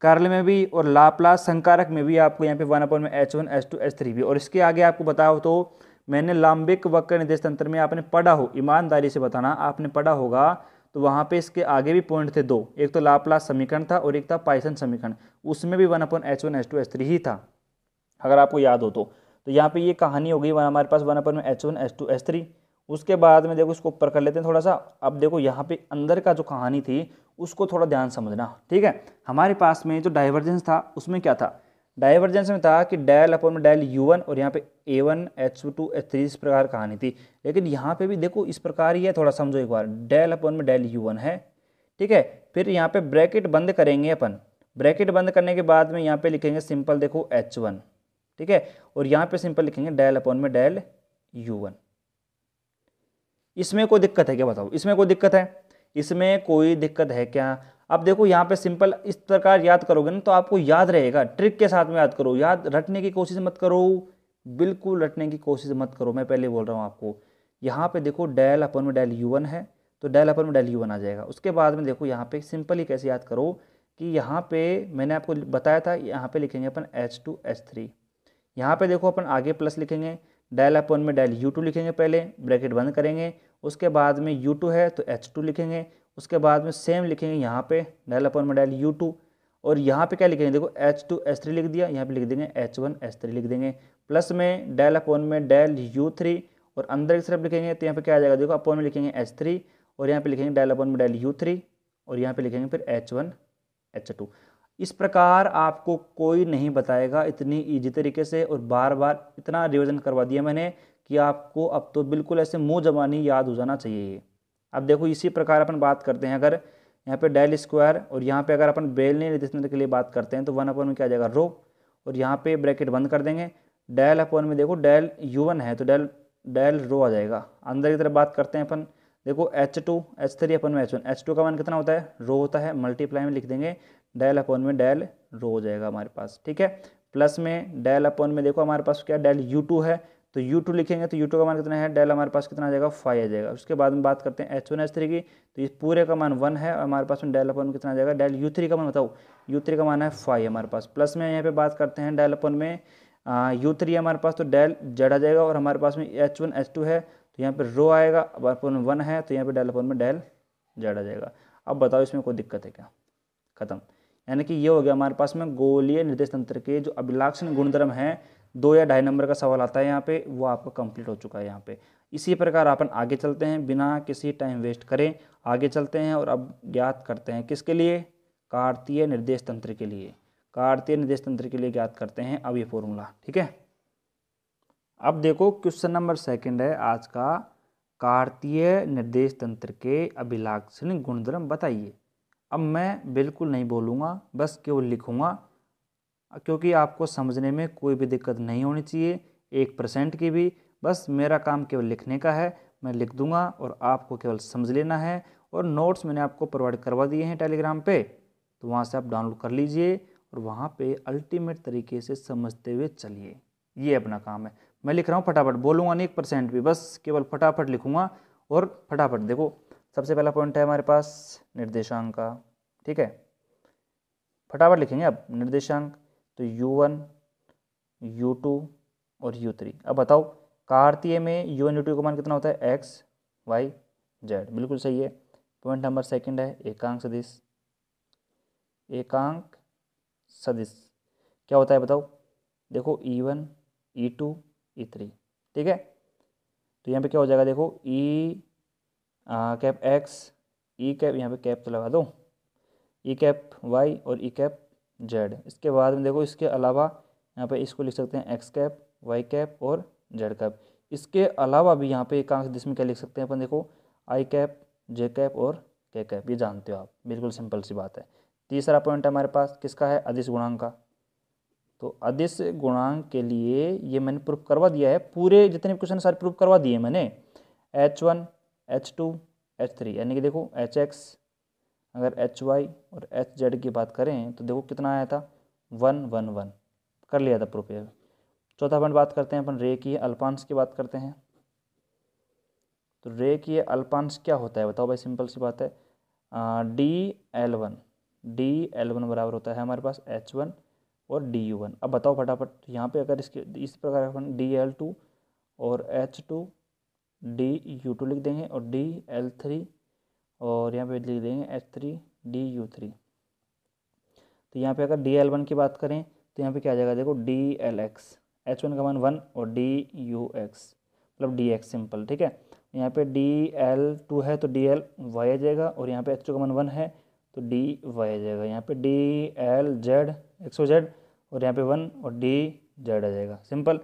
Speaker 1: कर्ल में भी और लाप्लास संकारक में भी आपको यहाँ पे वन अपॉन में H one H two H three भी और इसके आगे आपको बताओ तो मैंने लांबिक वक्र निर्देश तंत्र में आपने पढ़ा हो ईमानदारी से बताना आपने पढ़ा होगा तो वहाँ पे इसके आगे भी पॉइंट थे दो एक तो लाप्लास समीकरण था और एक था पाइसन समीकरण उसमें भी one upon H one H two H three ही था अगर आपको याद हो तो तो यहाँ पे ये कहानी हो गई हमारे पास one upon H one H two H three उसके बाद में देखो इसको ऊपर कर लेते हैं थोड़ा सा अब देखो यहाँ पे अंदर का जो कहानी थी उसको थोड़ा ध्यान समझना ठीक है हमारे पास में जो डाइवर्जेंस था उसमें क्या था डाइवर्जेंस में था कि डेल अपन में डेल यू वन और यहाँ पे ए one H two H three इस प्रकार कहानी थी लेकिन यहाँ पे भी देखो इस प्रकार ही है थोड़ा समझो एक बार डेल अपन में डेल यू वन है ठीक है फिर यहाँ पे ब्रैकेट बंद करेंगे अपन ब्रैकेट बंद करने के बाद में यहाँ पे लिखेंगे सिंपल देखो एच वन ठीक है और यहाँ पे सिंपल लिखेंगे डेल अपन में डेल यू वन इसमें कोई दिक्कत है क्या बताओ इसमें कोई दिक्कत है इसमें कोई दिक्कत है क्या अब देखो यहाँ पे सिंपल इस प्रकार याद करोगे ना तो आपको याद रहेगा ट्रिक के साथ में याद करो याद रटने की कोशिश मत करो बिल्कुल रटने की कोशिश मत करो मैं पहले बोल रहा हूँ आपको यहाँ पे देखो डेल अपन में डेल यू वन है तो डेल अपन में डेल यू वन आ जाएगा उसके बाद में देखो यहाँ पे सिंपल ही कैसे याद करो कि यहाँ पे मैंने आपको बताया था यहाँ पे लिखेंगे अपन एच टू एच थ्री यहाँ पर देखो अपन आगे प्लस लिखेंगे डेल अपन में डेल यू टू लिखेंगे पहले ब्रैकेट बंद करेंगे उसके बाद में यू टू है तो एच टू लिखेंगे उसके बाद में सेम लिखेंगे यहाँ पे डेल अपन में डेल यू टू और यहाँ पे क्या लिखेंगे देखो एच टू एस थ्री लिख दिया यहाँ पे लिख देंगे एच वन एस थ्री लिख देंगे प्लस में डेल अपन में डेल यू थ्री और अंदर की तरफ लिखेंगे तो यहाँ पे क्या आ जाएगा देखो अपॉन में लिखेंगे एच थ्री और यहाँ पे लिखेंगे डेल अपन में डेल यू थ्री और यहाँ पे लिखेंगे फिर एच वन एच टू इस प्रकार आपको कोई नहीं बताएगा इतनी ईजी तरीके से और बार बार इतना रिविज़न करवा दिया मैंने कि आपको अब तो बिल्कुल ऐसे मुँह जबानी याद हो जाना चाहिए अब देखो इसी प्रकार अपन बात करते हैं अगर यहाँ पे डेल स्क्वायर और यहाँ पे अगर अपन ने निर्देशांतर के लिए बात करते हैं तो वन अपॉन में क्या आ जाएगा रो और यहाँ पे ब्रैकेट बंद कर देंगे डेल अपन में देखो डेल यू है तो डेल डेल रो आ जाएगा अंदर की तरफ बात करते हैं अपन देखो एच टू एच थ्री अपन में एच वन एच टू का वन कितना होता है रो होता है मल्टीप्लाई में लिख देंगे डेल अपन में डेल रो हो जाएगा हमारे पास ठीक है प्लस में डेल अपन में देखो हमारे पास क्या डेल यू टू है तो यू टू लिखेंगे तो यू टू का मान कितना है डेल हमारे पास कितना आ जाएगा फाइव आ जाएगा उसके बाद हम बात करते हैं एच वन एच थ्री की तो इस पूरे का मान वन है और हमारे पास में डेल अपन कितना आ जाएगा डेल यू थ्री का मान बताओ यू थ्री का मान है फाइव हमारे पास प्लस में यहाँ पे बात करते हैं डेल अपन में यू थ्री हमारे पास तो डेल जेड आ जाएगा और हमारे पास में एच वन एच टू है तो यहाँ पर रो आएगा अब अपन वन है तो यहाँ पर डेल अपन में डेल जेड आ जाएगा अब बताओ इसमें कोई दिक्कत है क्या खत्म यानी कि ये हो गया हमारे पास में गोलीय निर्देश तंत्र के जो अभिलाक्षण गुणधर्म हैं दो या ढाई नंबर का सवाल आता है यहाँ पे वो आपका कंप्लीट हो चुका है यहाँ पे इसी प्रकार अपन आगे चलते हैं बिना किसी टाइम वेस्ट करें आगे चलते हैं और अब ज्ञात करते हैं किसके लिए कार्तीय निर्देश तंत्र के लिए कार्तीय निर्देश तंत्र के लिए ज्ञात करते हैं अब ये फॉर्मूला ठीक है अब देखो क्वेश्चन नंबर सेकेंड है आज का कार्तीय निर्देश तंत्र के अभिलाक्षणिक गुणधर्म बताइए अब मैं बिल्कुल नहीं बोलूँगा बस केवल लिखूँगा क्योंकि आपको समझने में कोई भी दिक्कत नहीं होनी चाहिए एक परसेंट की भी बस मेरा काम केवल लिखने का है मैं लिख दूंगा और आपको केवल समझ लेना है और नोट्स मैंने आपको प्रोवाइड करवा दिए हैं टेलीग्राम पे तो वहाँ से आप डाउनलोड कर लीजिए और वहाँ पे अल्टीमेट तरीके से समझते हुए चलिए ये अपना काम है मैं लिख रहा हूँ फटाफट बोलूँगा नहीं एक परसेंट भी बस केवल फटाफट लिखूँगा और फटाफट देखो सबसे पहला पॉइंट है हमारे पास निर्देशांक का ठीक है फटाफट लिखेंगे अब निर्देशांक तो यू वन यू टू और यू थ्री अब बताओ कार्तीय में यू U2 यू टू का मान कितना होता है एक्स वाई जेड बिल्कुल सही है पॉइंट नंबर सेकंड है एकांक सदिश एकांक सदिश क्या होता है बताओ देखो E one E two E three ठीक है तो यहाँ पे क्या हो जाएगा देखो E cap X E cap यहाँ पे कैप तो लगा दो ई कैप वाई और ई e कैप जेड इसके बाद में देखो इसके अलावा यहाँ पे इसको लिख सकते हैं एक्स कैप वाई कैप और जेड कैप इसके अलावा भी यहाँ पे एक आंख जिसमें क्या लिख सकते हैं अपन देखो आई कैप जे कैप और के कैप ये जानते हो आप बिल्कुल सिंपल सी बात है तीसरा पॉइंट हमारे पास किसका है अधिस गुणांक का तो अधिस गुणांक के लिए ये मैंने प्रूफ करवा दिया है पूरे जितने भी क्वेश्चन सारे प्रूफ करवा दिए मैंने H one H two H three यानी कि देखो एच एक्स अगर एच वाई और एच जेड की बात करें तो देखो कितना आया था वन वन वन कर लिया था प्रूफ चौथा पॉइंट बात करते हैं अपन रे की अल्पांश की बात करते हैं तो रे की अल्पांश क्या होता है बताओ भाई सिंपल सी बात है D L one D L one बराबर होता है हमारे पास एच वन और डी यू वन अब बताओ फटाफट यहाँ पे अगर इसके इस प्रकार अपन डी एल टू और H two D you two लिख देंगे और डी एल थ्री और यहाँ पे लिख देंगे H three D you three तो यहाँ पे अगर डी एल वन की बात करें तो यहाँ पे क्या आ जाएगा देखो D L X H one का वन वन और डी यू एक्स मतलब डी एक्स सिंपल ठीक है यहाँ पे डी एल टू है तो डी एल वाई आ जाएगा और यहाँ पे एच टू का वन वन है तो डी वाई आ जाएगा यहाँ पे डी एल जेड एक्सो जेड और यहाँ पे वन और डी जेड आ जाएगा सिंपल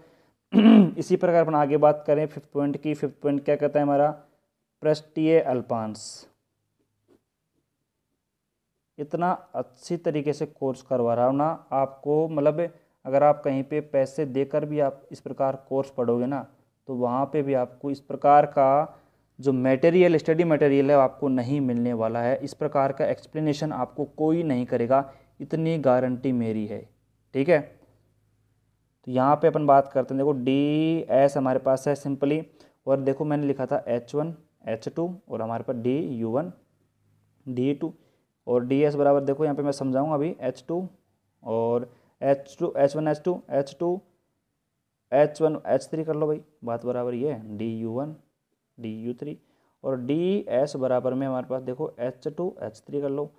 Speaker 1: इसी प्रकार अपन आगे बात करें फिफ्थ पॉइंट की फिफ्थ पॉइंट क्या कहता है हमारा प्रेस्टिए अल्पांस इतना अच्छी तरीके से कोर्स करवा रहा हूँ ना आपको मतलब अगर आप कहीं पे पैसे देकर भी आप इस प्रकार कोर्स पढ़ोगे ना तो वहाँ पे भी आपको इस प्रकार का जो मटेरियल स्टडी मटेरियल है आपको नहीं मिलने वाला है इस प्रकार का एक्सप्लेनेशन आपको कोई नहीं करेगा इतनी गारंटी मेरी है ठीक है तो यहाँ पे अपन बात करते हैं देखो डी एस हमारे पास है सिंपली और देखो मैंने लिखा था एच वन एच टू और हमारे पास D you one D two और डी एस बराबर देखो यहाँ पे मैं समझाऊँ अभी एच टू और H two H one H two H two H one H three कर लो भाई बात बराबर ये है D you one D you three और डी एस बराबर में हमारे पास देखो एच टू एच थ्री कर लो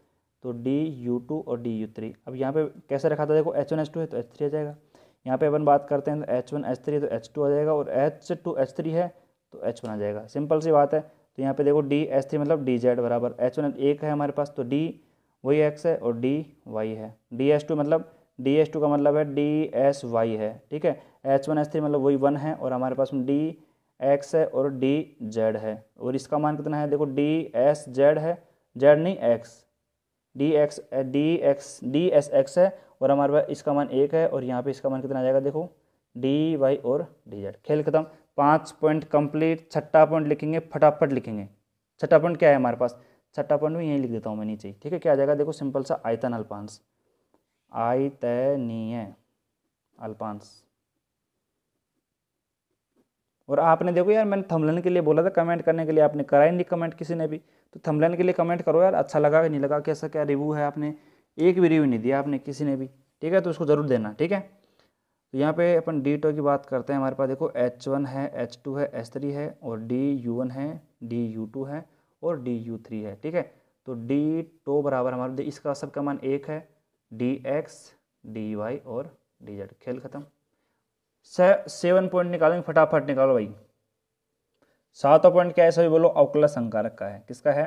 Speaker 1: तो डी यू टू और डी यू थ्री अब यहाँ पे कैसे रखा था देखो एच वन एच टू है तो एच थ्री आ जाएगा यहाँ पे अपन बात करते हैं तो एच वन एच थ्री तो एच टू आ जाएगा और एच टू एच थ्री है तो एच वन आ जाएगा सिंपल सी बात है तो यहाँ पे देखो डी एस थ्री मतलब डी जेड बराबर एच वन एक है हमारे पास तो डी वही एक्स है और डी वाई है डी एस टू मतलब डी एस टू का मतलब है डी एस वाई है ठीक है एच वन एस थ्री मतलब वही वन है और हमारे पास में डी एक्स है और डी जेड है और इसका मान कितना है देखो डी एस जेड है जेड नहीं X D X D X D S X है और हमारे पास इसका मान एक है और यहाँ पे इसका मान कितना आ जाएगा देखो डी वाई और डी जेड खेल खत्म पाँच पॉइंट कंप्लीट छठा पॉइंट लिखेंगे फटाफट लिखेंगे छठा पॉइंट क्या है हमारे पास छठा पॉइंट में यहीं लिख देता हूँ मैं नीचे ठीक है क्या आ जाएगा देखो सिंपल सा आयतन अल्पांश आयतनीय अल्पांश और आपने देखो यार मैंने थमलन के लिए बोला था कमेंट करने के लिए आपने करा ही नहीं कमेंट किसी ने भी तो थमलन के लिए कमेंट करो यार अच्छा लगा कि नहीं लगा कैसा क्या रिव्यू है आपने एक भी रिव्यू नहीं दिया आपने किसी ने भी ठीक है तो उसको ज़रूर देना ठीक है तो यहाँ पे अपन डी टो की बात करते हैं हमारे पास देखो एच वन है एच टू है एच थ्री है और डी यू वन है डी यू टू है और डी यू थ्री है ठीक है तो डी टो बराबर हमारे इसका सबका मान एक है डी एक्स डी वाई और डी जेड खेल खत्म से, सेवन पॉइंट निकालेंगे फटाफट निकालो भाई सातों पॉइंट क्या है सभी बोलो अवकला संकारक का है किसका है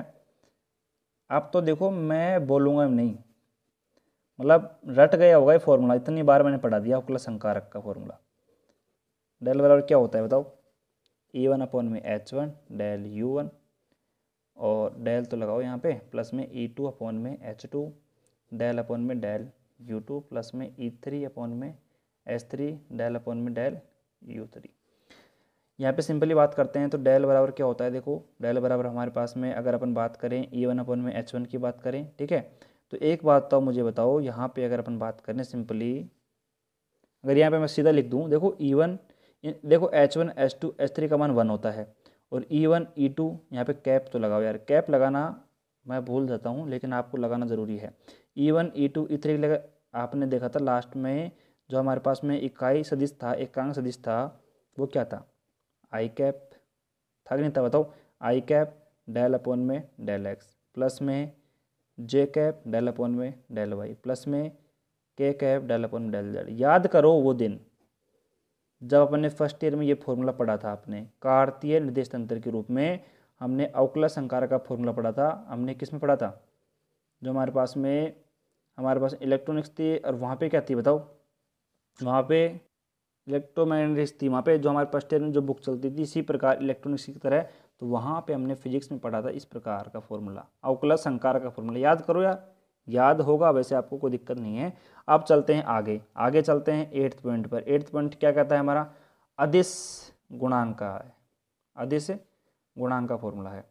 Speaker 1: आप तो देखो मैं बोलूँगा नहीं मतलब रट गया होगा ये फॉर्मूला इतनी बार मैंने पढ़ा दिया अवकल संकारक का फॉर्मूला डेल बराबर क्या होता है बताओ ई वन अपॉन में H one del you one और डेल तो लगाओ यहाँ पे प्लस में ई टू अपॉन में एच टू डेल अपॉन में डेल यू टू प्लस में ई थ्री अपॉन में एच थ्री डेल अपॉन में डेल यू थ्री यहाँ पे सिंपली बात करते हैं तो डेल बराबर क्या होता है देखो डेल बराबर हमारे पास में अगर अपन बात करें ई वन अपॉन में एच वन की बात करें ठीक है तो एक बात तो मुझे बताओ यहाँ पे अगर अपन बात करें सिंपली अगर यहाँ पे मैं सीधा लिख दूँ देखो ई e वन देखो H one H two H three का मान वन होता है और ई वन ई टू यहाँ पर कैप तो लगाओ यार कैप लगाना मैं भूल जाता हूँ लेकिन आपको लगाना ज़रूरी है E one E two E three लगा आपने देखा था लास्ट में जो हमारे पास में इकाई सदिश था एकांक सदिश था वो क्या था आई कैप था कि नहीं था बताओ आई कैप डेल अपॉन में डेल एक्स प्लस में जे कैप डेल अपन में डेल वाई प्लस में के कैप डेल अपन में डेल जेड याद करो वो दिन जब अपने फर्स्ट ईयर में ये फॉर्मूला पढ़ा था आपने कार्तीय निर्देश तंत्र के रूप में हमने अवकला संकार का फॉर्मूला पढ़ा था हमने किस में पढ़ा था जो हमारे पास में हमारे पास इलेक्ट्रॉनिक्स थी और वहाँ पे क्या थी बताओ वहाँ पे इलेक्ट्रोमैग्नेटिक्स थी वहाँ पे जो हमारे फर्स्ट ईयर में जो बुक चलती थी इसी प्रकार इलेक्ट्रॉनिक्स की तरह तो वहाँ पे हमने फिजिक्स में पढ़ा था इस प्रकार का फॉर्मूला अवकला संकार का फॉर्मूला याद करो यार याद होगा वैसे आपको कोई दिक्कत नहीं है अब चलते हैं आगे आगे चलते हैं एट्थ पॉइंट पर एट्थ पॉइंट क्या कहता है हमारा अधिस गुणांक का है अधिस गुणांक का फॉर्मूला है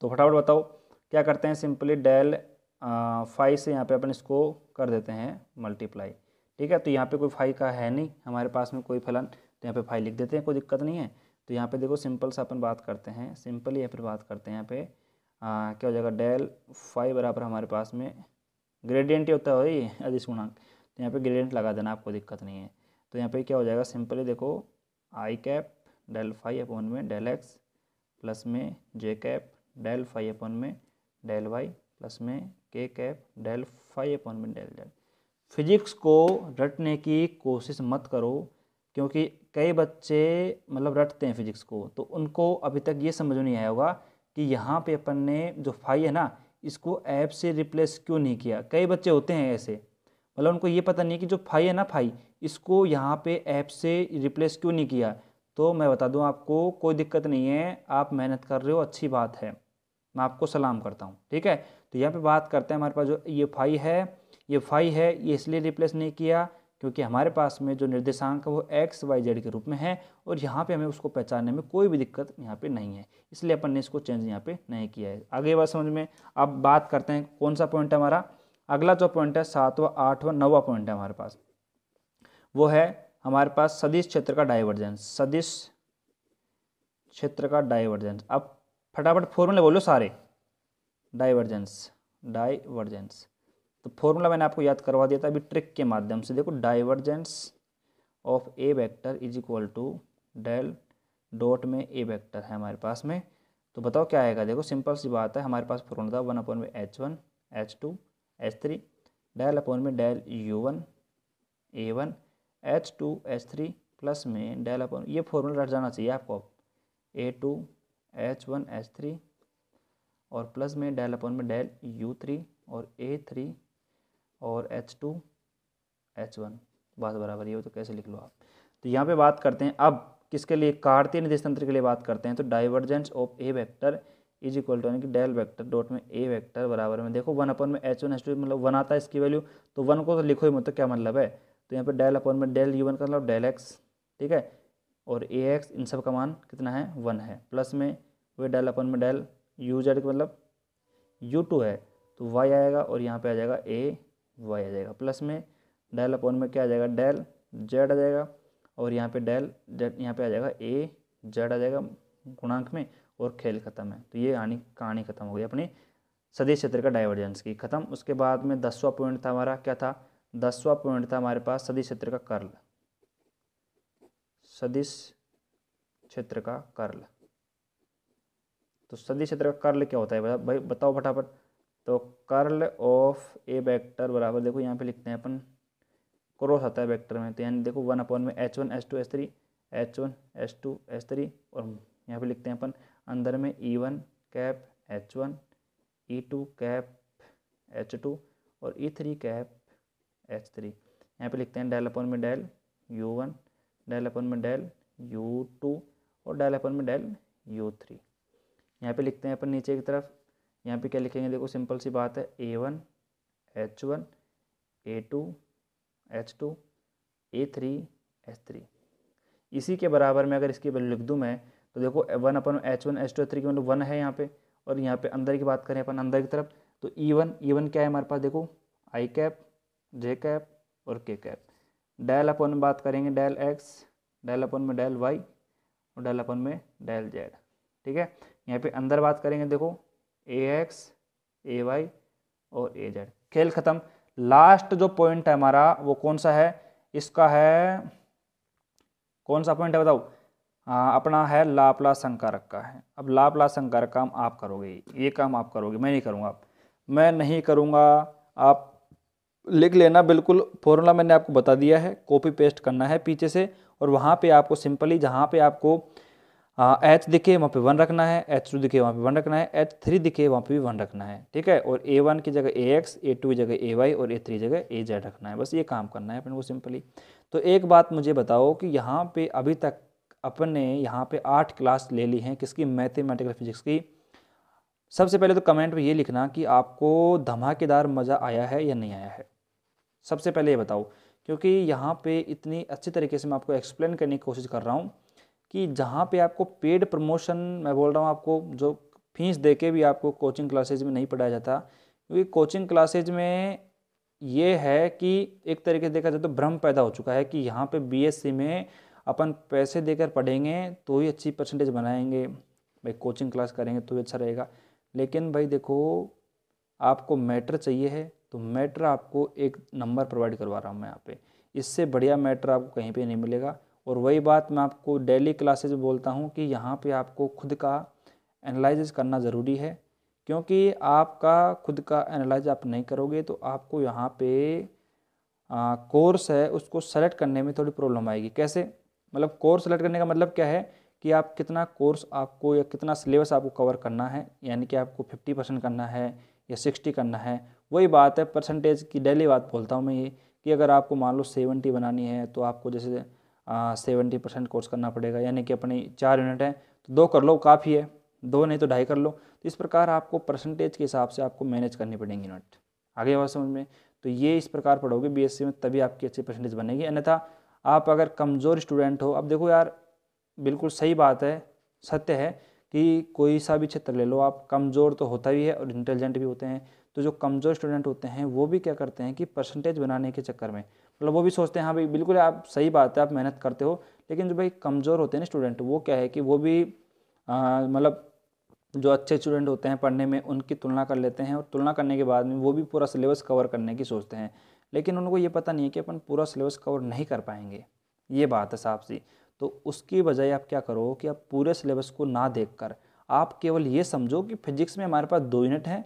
Speaker 1: तो फटाफट बताओ क्या करते हैं सिंपली डेल फाइव से यहाँ पे अपन इसको कर देते हैं मल्टीप्लाई ठीक है तो यहाँ पे कोई फाइव का है नहीं हमारे पास में कोई फलन तो यहाँ पे फाइव लिख देते हैं कोई दिक्कत नहीं है तो यहाँ पे देखो सिंपल से अपन बात करते हैं सिंपल यहाँ फिर बात करते हैं यहाँ पे आ, क्या हो जाएगा डेल फाइव बराबर हमारे पास में ग्रेडियंट ही होता है वही अधिस गुणांक तो यहाँ पे ग्रेडियंट लगा देना आपको दिक्कत नहीं है तो यहाँ पे क्या हो जाएगा सिंपली देखो I cap del five upon में डेल एक्स प्लस में J cap del five upon में डेल वाई प्लस में के कैप डेल फाइव अपन में डेल जेड फिजिक्स को रटने की कोशिश मत करो क्योंकि कई बच्चे मतलब रटते हैं फिजिक्स को तो उनको अभी तक ये समझ नहीं आया होगा कि यहाँ पे अपन ने जो फाई है ना इसको ऐप से रिप्लेस क्यों नहीं किया कई बच्चे होते हैं ऐसे मतलब उनको ये पता नहीं है कि जो फाई है ना फाई इसको यहाँ पे ऐप से रिप्लेस क्यों नहीं किया तो मैं बता दूँ आपको कोई दिक्कत नहीं है आप मेहनत कर रहे हो अच्छी बात है मैं आपको सलाम करता हूँ ठीक है तो यहाँ पर बात करते हैं हमारे पास जो ये फाई है ये फाई है ये इसलिए रिप्लेस नहीं किया क्योंकि हमारे पास में जो निर्देशांक है वो एक्स वाई जेड के रूप में है और यहाँ पे हमें उसको पहचानने में कोई भी दिक्कत यहाँ पे नहीं है इसलिए अपन ने इसको चेंज यहाँ पे नहीं किया है आगे बात समझ में अब बात करते हैं कौन सा पॉइंट है हमारा अगला जो पॉइंट है सातवा आठवा नौवा पॉइंट है हमारे पास वो है हमारे पास सदिश क्षेत्र का डाइवर्जेंस सदिश क्षेत्र का डाइवर्जेंस अब फटाफट फॉर्मूले बोलो सारे डाइवर्जेंस डाइवर्जेंस तो फॉर्मूला मैंने आपको याद करवा दिया था अभी ट्रिक के माध्यम से देखो divergence of a vector is equal to del dot में ए वेक्टर है हमारे पास में तो बताओ क्या आएगा देखो सिंपल सी बात है हमारे पास फॉर्मूला था वन अपॉन में H one H two H three del upon में del you one A one H two H three plus में डेल अपॉन ये फॉर्मूला रट जाना चाहिए आपको A two H one H three और प्लस में डेल अपॉन में डेल यू थ्री और ए थ्री और एच टू एच वन बात बराबर ये हो तो कैसे लिख लो आप तो यहाँ पे बात करते हैं अब किसके लिए कार्तीय निर्देश तंत्र के लिए बात करते हैं तो divergence of a vector is equal to यानी कि डेल वैक्टर डॉट में ए वैक्टर बराबर में देखो वन अपन में एच वन एच टू मतलब वन आता है इसकी वैल्यू तो वन को तो लिखो ही मतलब क्या मतलब है तो यहाँ पर डेल अपन में डेल यू वन का मतलब डेल एक्स ठीक है और ए एक्स इन सब का मान कितना है वन है प्लस में वे डेल अपन में डेल यू जेड मतलब यू टू है तो वाई आएगा और यहाँ पे आ जाएगा ए वाई आ जाएगा प्लस में डेल अपॉन में क्या आ जाएगा डेल जेड आ जाएगा और यहाँ पे डेल जेड यहाँ पे आ जाएगा ए जेड आ जाएगा गुणांक में और खेल खत्म है तो ये कहानी कहानी खत्म हो गई अपनी सदिश क्षेत्र का डाइवर्जेंस की खत्म उसके बाद में दसवां पॉइंट था हमारा क्या था दसवां पॉइंट था हमारे पास सदी क्षेत्र का कर्ल सदिश क्षेत्र का कर्ल तो सदी क्षेत्र का कर्ल क्या होता है भाई बताओ फटाफट तो कर्ल ऑफ ए वेक्टर बराबर देखो यहाँ पे लिखते हैं अपन क्रॉस आता है वेक्टर में तो यानी देखो वन अपॉन में H one H two S three H one H two S three और यहाँ पे लिखते हैं अपन अंदर में ई one cap H one E two cap H two और E three cap H three यहाँ पे लिखते हैं डेल अपॉन में del you one del upon में डेल यू टू और डेल अपॉन में डेल यू थ्री यहाँ पे लिखते हैं अपन नीचे की तरफ यहाँ पे क्या लिखेंगे देखो सिंपल सी बात है A one H one A two H two A three H three इसी के बराबर में अगर इसकी वैल्यू लिख दूँ मैं तो देखो one upon H one H two H three की मतलब वन है यहाँ पे और यहाँ पे अंदर की बात करें अपन अंदर की तरफ तो ई वन ई वन क्या है हमारे पास देखो आई कैप जे कैप और के कैप डेल अपन में बात करेंगे डेल एक्स डेल अपन में डेल वाई और डेल अपन में डेल जेड ठीक है यहाँ पे अंदर बात करेंगे देखो ए एक्स ए वाई और ए जेड खेल ख़त्म लास्ट जो पॉइंट है हमारा वो कौन सा है इसका है कौन सा पॉइंट है बताओ आ, अपना है लापला संकारक का है अब लापला संकारक काम आप करोगे ये काम आप करोगे मैं नहीं करूँगा आप मैं नहीं करूँगा आप लिख लेना बिल्कुल फॉर्मूला मैंने आपको बता दिया है कॉपी पेस्ट करना है पीछे से और वहाँ पे आपको सिंपली जहाँ पे आपको एच दिखे वहाँ पे वन रखना है एच टू दिखे वहाँ पे वन रखना है एच थ्री दिखे वहाँ पे भी वन रखना है ठीक है और ए वन की जगह ए एक्स ए टू की जगह ए वाई और ए थ्री जगह ए जेड रखना है बस ये काम करना है अपने को सिंपली तो एक बात मुझे बताओ कि यहाँ पे अभी तक अपन ने यहाँ पे आठ क्लास ले ली हैं किसकी मैथेमेटिकल फिजिक्स की सबसे पहले तो कमेंट में ये लिखना कि आपको धमाकेदार मज़ा आया है या नहीं आया है सबसे पहले ये बताओ क्योंकि यहाँ पे इतनी अच्छी तरीके से मैं आपको एक्सप्लेन करने की कोशिश कर रहा हूँ कि जहाँ पे आपको पेड प्रमोशन मैं बोल रहा हूँ आपको जो फीस दे के भी आपको कोचिंग क्लासेज में नहीं पढ़ाया जाता क्योंकि कोचिंग क्लासेज में ये है कि एक तरीके से देखा जाए तो भ्रम पैदा हो चुका है कि यहाँ पे बीएससी में अपन पैसे देकर पढ़ेंगे तो ही अच्छी परसेंटेज बनाएंगे भाई कोचिंग क्लास करेंगे तो भी अच्छा रहेगा लेकिन भाई देखो आपको मैटर चाहिए है तो मैटर आपको एक नंबर प्रोवाइड करवा रहा हूँ मैं यहाँ पे इससे बढ़िया मैटर आपको कहीं पे नहीं मिलेगा और वही बात मैं आपको डेली क्लासेज बोलता हूँ कि यहाँ पे आपको खुद का एनालाइज करना ज़रूरी है क्योंकि आपका खुद का एनालाइज आप नहीं करोगे तो आपको यहाँ पे कोर्स है उसको सेलेक्ट करने में थोड़ी प्रॉब्लम आएगी कैसे मतलब कोर्स सेलेक्ट करने का मतलब क्या है कि आप कितना कोर्स आपको या कितना सिलेबस आपको कवर करना है यानी कि आपको फिफ्टी परसेंट करना है या सिक्सटी करना है वही बात है परसेंटेज की डेली बात बोलता हूँ मैं ये कि अगर आपको मान लो सेवेंटी बनानी है तो आपको जैसे सेवेंटी परसेंट कोर्स करना पड़ेगा यानी कि अपनी चार यूनिट हैं तो दो कर लो काफ़ी है दो नहीं तो ढाई कर लो तो इस प्रकार आपको परसेंटेज के हिसाब से आपको मैनेज करनी पड़ेगी यूनिट आगे बात समझ में तो ये इस प्रकार पढ़ोगे बी में तभी आपकी अच्छी परसेंटेज बनेगी अन्यथा आप अगर कमज़ोर स्टूडेंट हो अब देखो यार बिल्कुल सही बात है सत्य है कि कोई सा भी क्षेत्र ले लो आप कमज़ोर तो होता ही है और इंटेलिजेंट भी होते हैं तो जो कमज़ोर स्टूडेंट होते हैं वो भी क्या करते हैं कि परसेंटेज बनाने के चक्कर में मतलब वो भी सोचते हैं हाँ भाई बिल्कुल आप सही बात है आप मेहनत करते हो लेकिन जो भाई कमज़ोर होते हैं ना स्टूडेंट वो क्या है कि वो भी मतलब जो अच्छे स्टूडेंट होते हैं पढ़ने में उनकी तुलना कर लेते हैं और तुलना करने के बाद में वो भी पूरा सिलेबस कवर करने की सोचते हैं लेकिन उनको ये पता नहीं है कि अपन पूरा सिलेबस कवर नहीं कर पाएंगे ये बात है साफ सी तो उसकी बजाय आप क्या करो कि आप पूरे सिलेबस को ना देख कर आप केवल ये समझो कि फिजिक्स में हमारे पास दो यूनिट हैं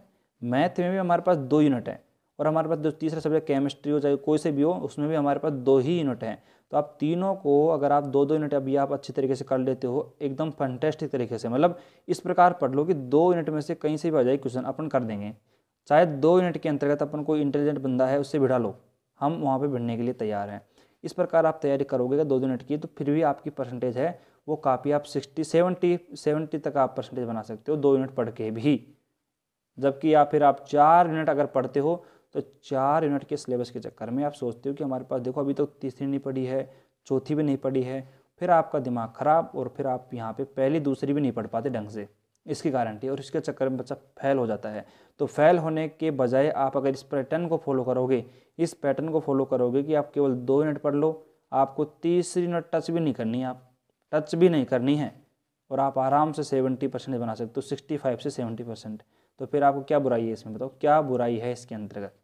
Speaker 1: मैथ में भी हमारे पास दो यूनिट हैं और हमारे पास जो तीसरा सब्जेक्ट केमिस्ट्री हो चाहे कोई से भी हो उसमें भी हमारे पास दो ही यूनिट हैं तो आप तीनों को अगर आप दो दो यूनिट अभी आप अच्छी तरीके से कर लेते हो एकदम फंटेस्टिक तरीके से मतलब इस प्रकार पढ़ लो कि दो यूनिट में से कहीं से भी आ जाए क्वेश्चन अपन कर देंगे चाहे दो यूनिट के अंतर्गत अपन कोई इंटेलिजेंट बंदा है उससे भिड़ा लो हम वहाँ पर भिड़ने के लिए तैयार हैं इस प्रकार आप तैयारी करोगे दो यूनिट की तो फिर भी आपकी परसेंटेज है वो काफ़ी आप सिक्सटी सेवेंटी सेवेंटी तक आप परसेंटेज बना सकते हो दो यूनिट पढ़ के भी जबकि या फिर आप चार यूनिट अगर पढ़ते हो तो चार यूनिट के सिलेबस के चक्कर में आप सोचते हो कि हमारे पास देखो अभी तक तो तीसरी नहीं पढ़ी है चौथी भी नहीं पढ़ी है फिर आपका दिमाग ख़राब और फिर आप यहाँ पे पहली दूसरी भी नहीं पढ़ पाते ढंग से इसकी गारंटी और इसके चक्कर में बच्चा फेल हो जाता है तो फेल होने के बजाय आप अगर इस पैटर्न को फॉलो करोगे इस पैटर्न को फॉलो करोगे कि आप केवल दो यूनिट पढ़ लो आपको तीसरी यूनिट टच भी नहीं करनी आप टच भी नहीं करनी है और आप आराम से सेवेंटी परसेंट बना सकते हो सिक्सटी फाइव से सेवेंटी परसेंट तो फिर आपको क्या बुराई है इसमें बताओ क्या बुराई है इसके अंतर्गत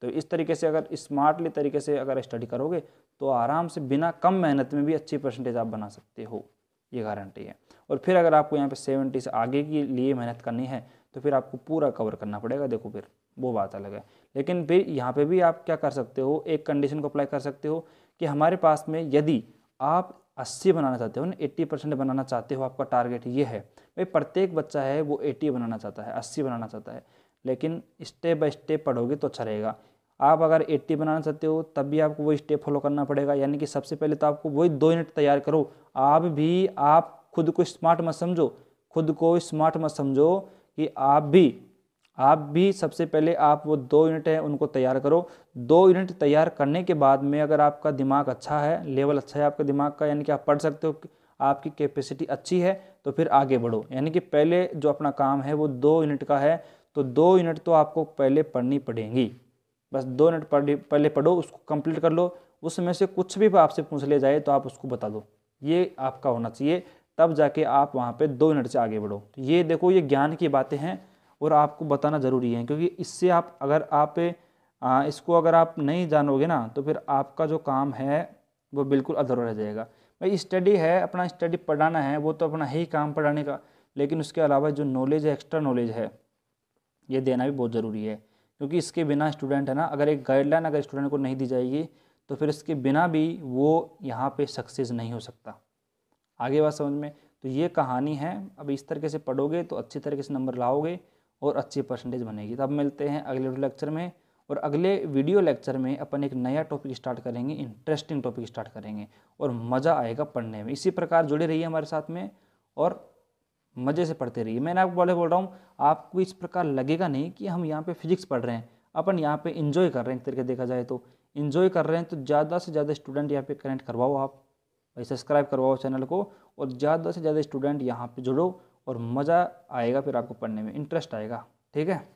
Speaker 1: तो इस तरीके से अगर स्मार्टली तरीके से अगर स्टडी करोगे तो आराम से बिना कम मेहनत में भी अच्छी परसेंटेज आप बना सकते हो ये गारंटी है और फिर अगर आपको यहाँ पे सेवेंटी से आगे के लिए मेहनत करनी है तो फिर आपको पूरा कवर करना पड़ेगा देखो फिर वो बात अलग है लेकिन फिर यहाँ पे भी आप क्या कर सकते हो एक कंडीशन को अप्लाई कर सकते हो कि हमारे पास में यदि आप 80 बनाना चाहते हो ना एट्टी परसेंट बनाना चाहते हो आपका टारगेट ये है भाई प्रत्येक बच्चा है वो 80 बनाना चाहता है 80 बनाना चाहता है लेकिन स्टेप बाय स्टेप पढ़ोगे तो अच्छा रहेगा आप अगर 80 बनाना चाहते हो तब भी आपको वो स्टेप फॉलो करना पड़ेगा यानी कि सबसे पहले तो आपको वही दो यूनिट तैयार करो आप भी आप खुद को स्मार्ट मत समझो खुद को स्मार्ट मत समझो कि आप भी आप भी सबसे पहले आप वो दो यूनिट हैं उनको तैयार करो दो यूनिट तैयार करने के बाद में अगर आपका दिमाग अच्छा है लेवल अच्छा है आपके दिमाग का यानी कि आप पढ़ सकते हो आपकी कैपेसिटी अच्छी है तो फिर आगे बढ़ो यानी कि पहले जो अपना काम है वो दो यूनिट का है तो दो यूनिट तो आपको पहले पढ़नी पड़ेंगी बस दो यूनिट पहले पढ़ो उसको कंप्लीट कर लो उसमें से कुछ भी आपसे पूछ लिया जाए तो आप उसको बता दो ये आपका होना चाहिए तब जाके आप वहाँ पे दो यूनिट से आगे बढ़ो तो ये देखो ये ज्ञान की बातें हैं और आपको बताना ज़रूरी है क्योंकि इससे आप अगर आप आ, इसको अगर आप नहीं जानोगे ना तो फिर आपका जो काम है वो बिल्कुल अधूरा रह जाएगा भाई स्टडी है अपना स्टडी पढ़ाना है वो तो अपना ही काम पढ़ाने का लेकिन उसके अलावा जो नॉलेज है एक्स्ट्रा नॉलेज है ये देना भी बहुत ज़रूरी है क्योंकि इसके बिना स्टूडेंट है ना अगर एक गाइडलाइन अगर स्टूडेंट को नहीं दी जाएगी तो फिर इसके बिना भी वो यहाँ पे सक्सेस नहीं हो सकता आगे बात समझ में तो ये कहानी है अब इस तरीके से पढ़ोगे तो अच्छी तरीके से नंबर लाओगे और अच्छी परसेंटेज बनेगी तब तो मिलते हैं अगले लेक्चर में और अगले वीडियो लेक्चर में अपन एक नया टॉपिक स्टार्ट करेंगे इंटरेस्टिंग टॉपिक स्टार्ट करेंगे और मज़ा आएगा पढ़ने में इसी प्रकार जुड़े रहिए हमारे साथ में और मज़े से पढ़ते रहिए मैंने आपको बोले बोल रहा हूँ आपको इस प्रकार लगेगा नहीं कि हम यहाँ पे फिजिक्स पढ़ रहे हैं अपन यहाँ पे इन्जॉय कर रहे हैं एक तरीके देखा जाए तो इन्जॉय कर रहे हैं तो ज़्यादा से ज़्यादा स्टूडेंट यहाँ पे कनेक्ट करवाओ आप भाई सब्सक्राइब करवाओ चैनल को और ज़्यादा से ज़्यादा स्टूडेंट यहाँ पर जुड़ो और मज़ा आएगा फिर आपको पढ़ने में इंटरेस्ट आएगा ठीक है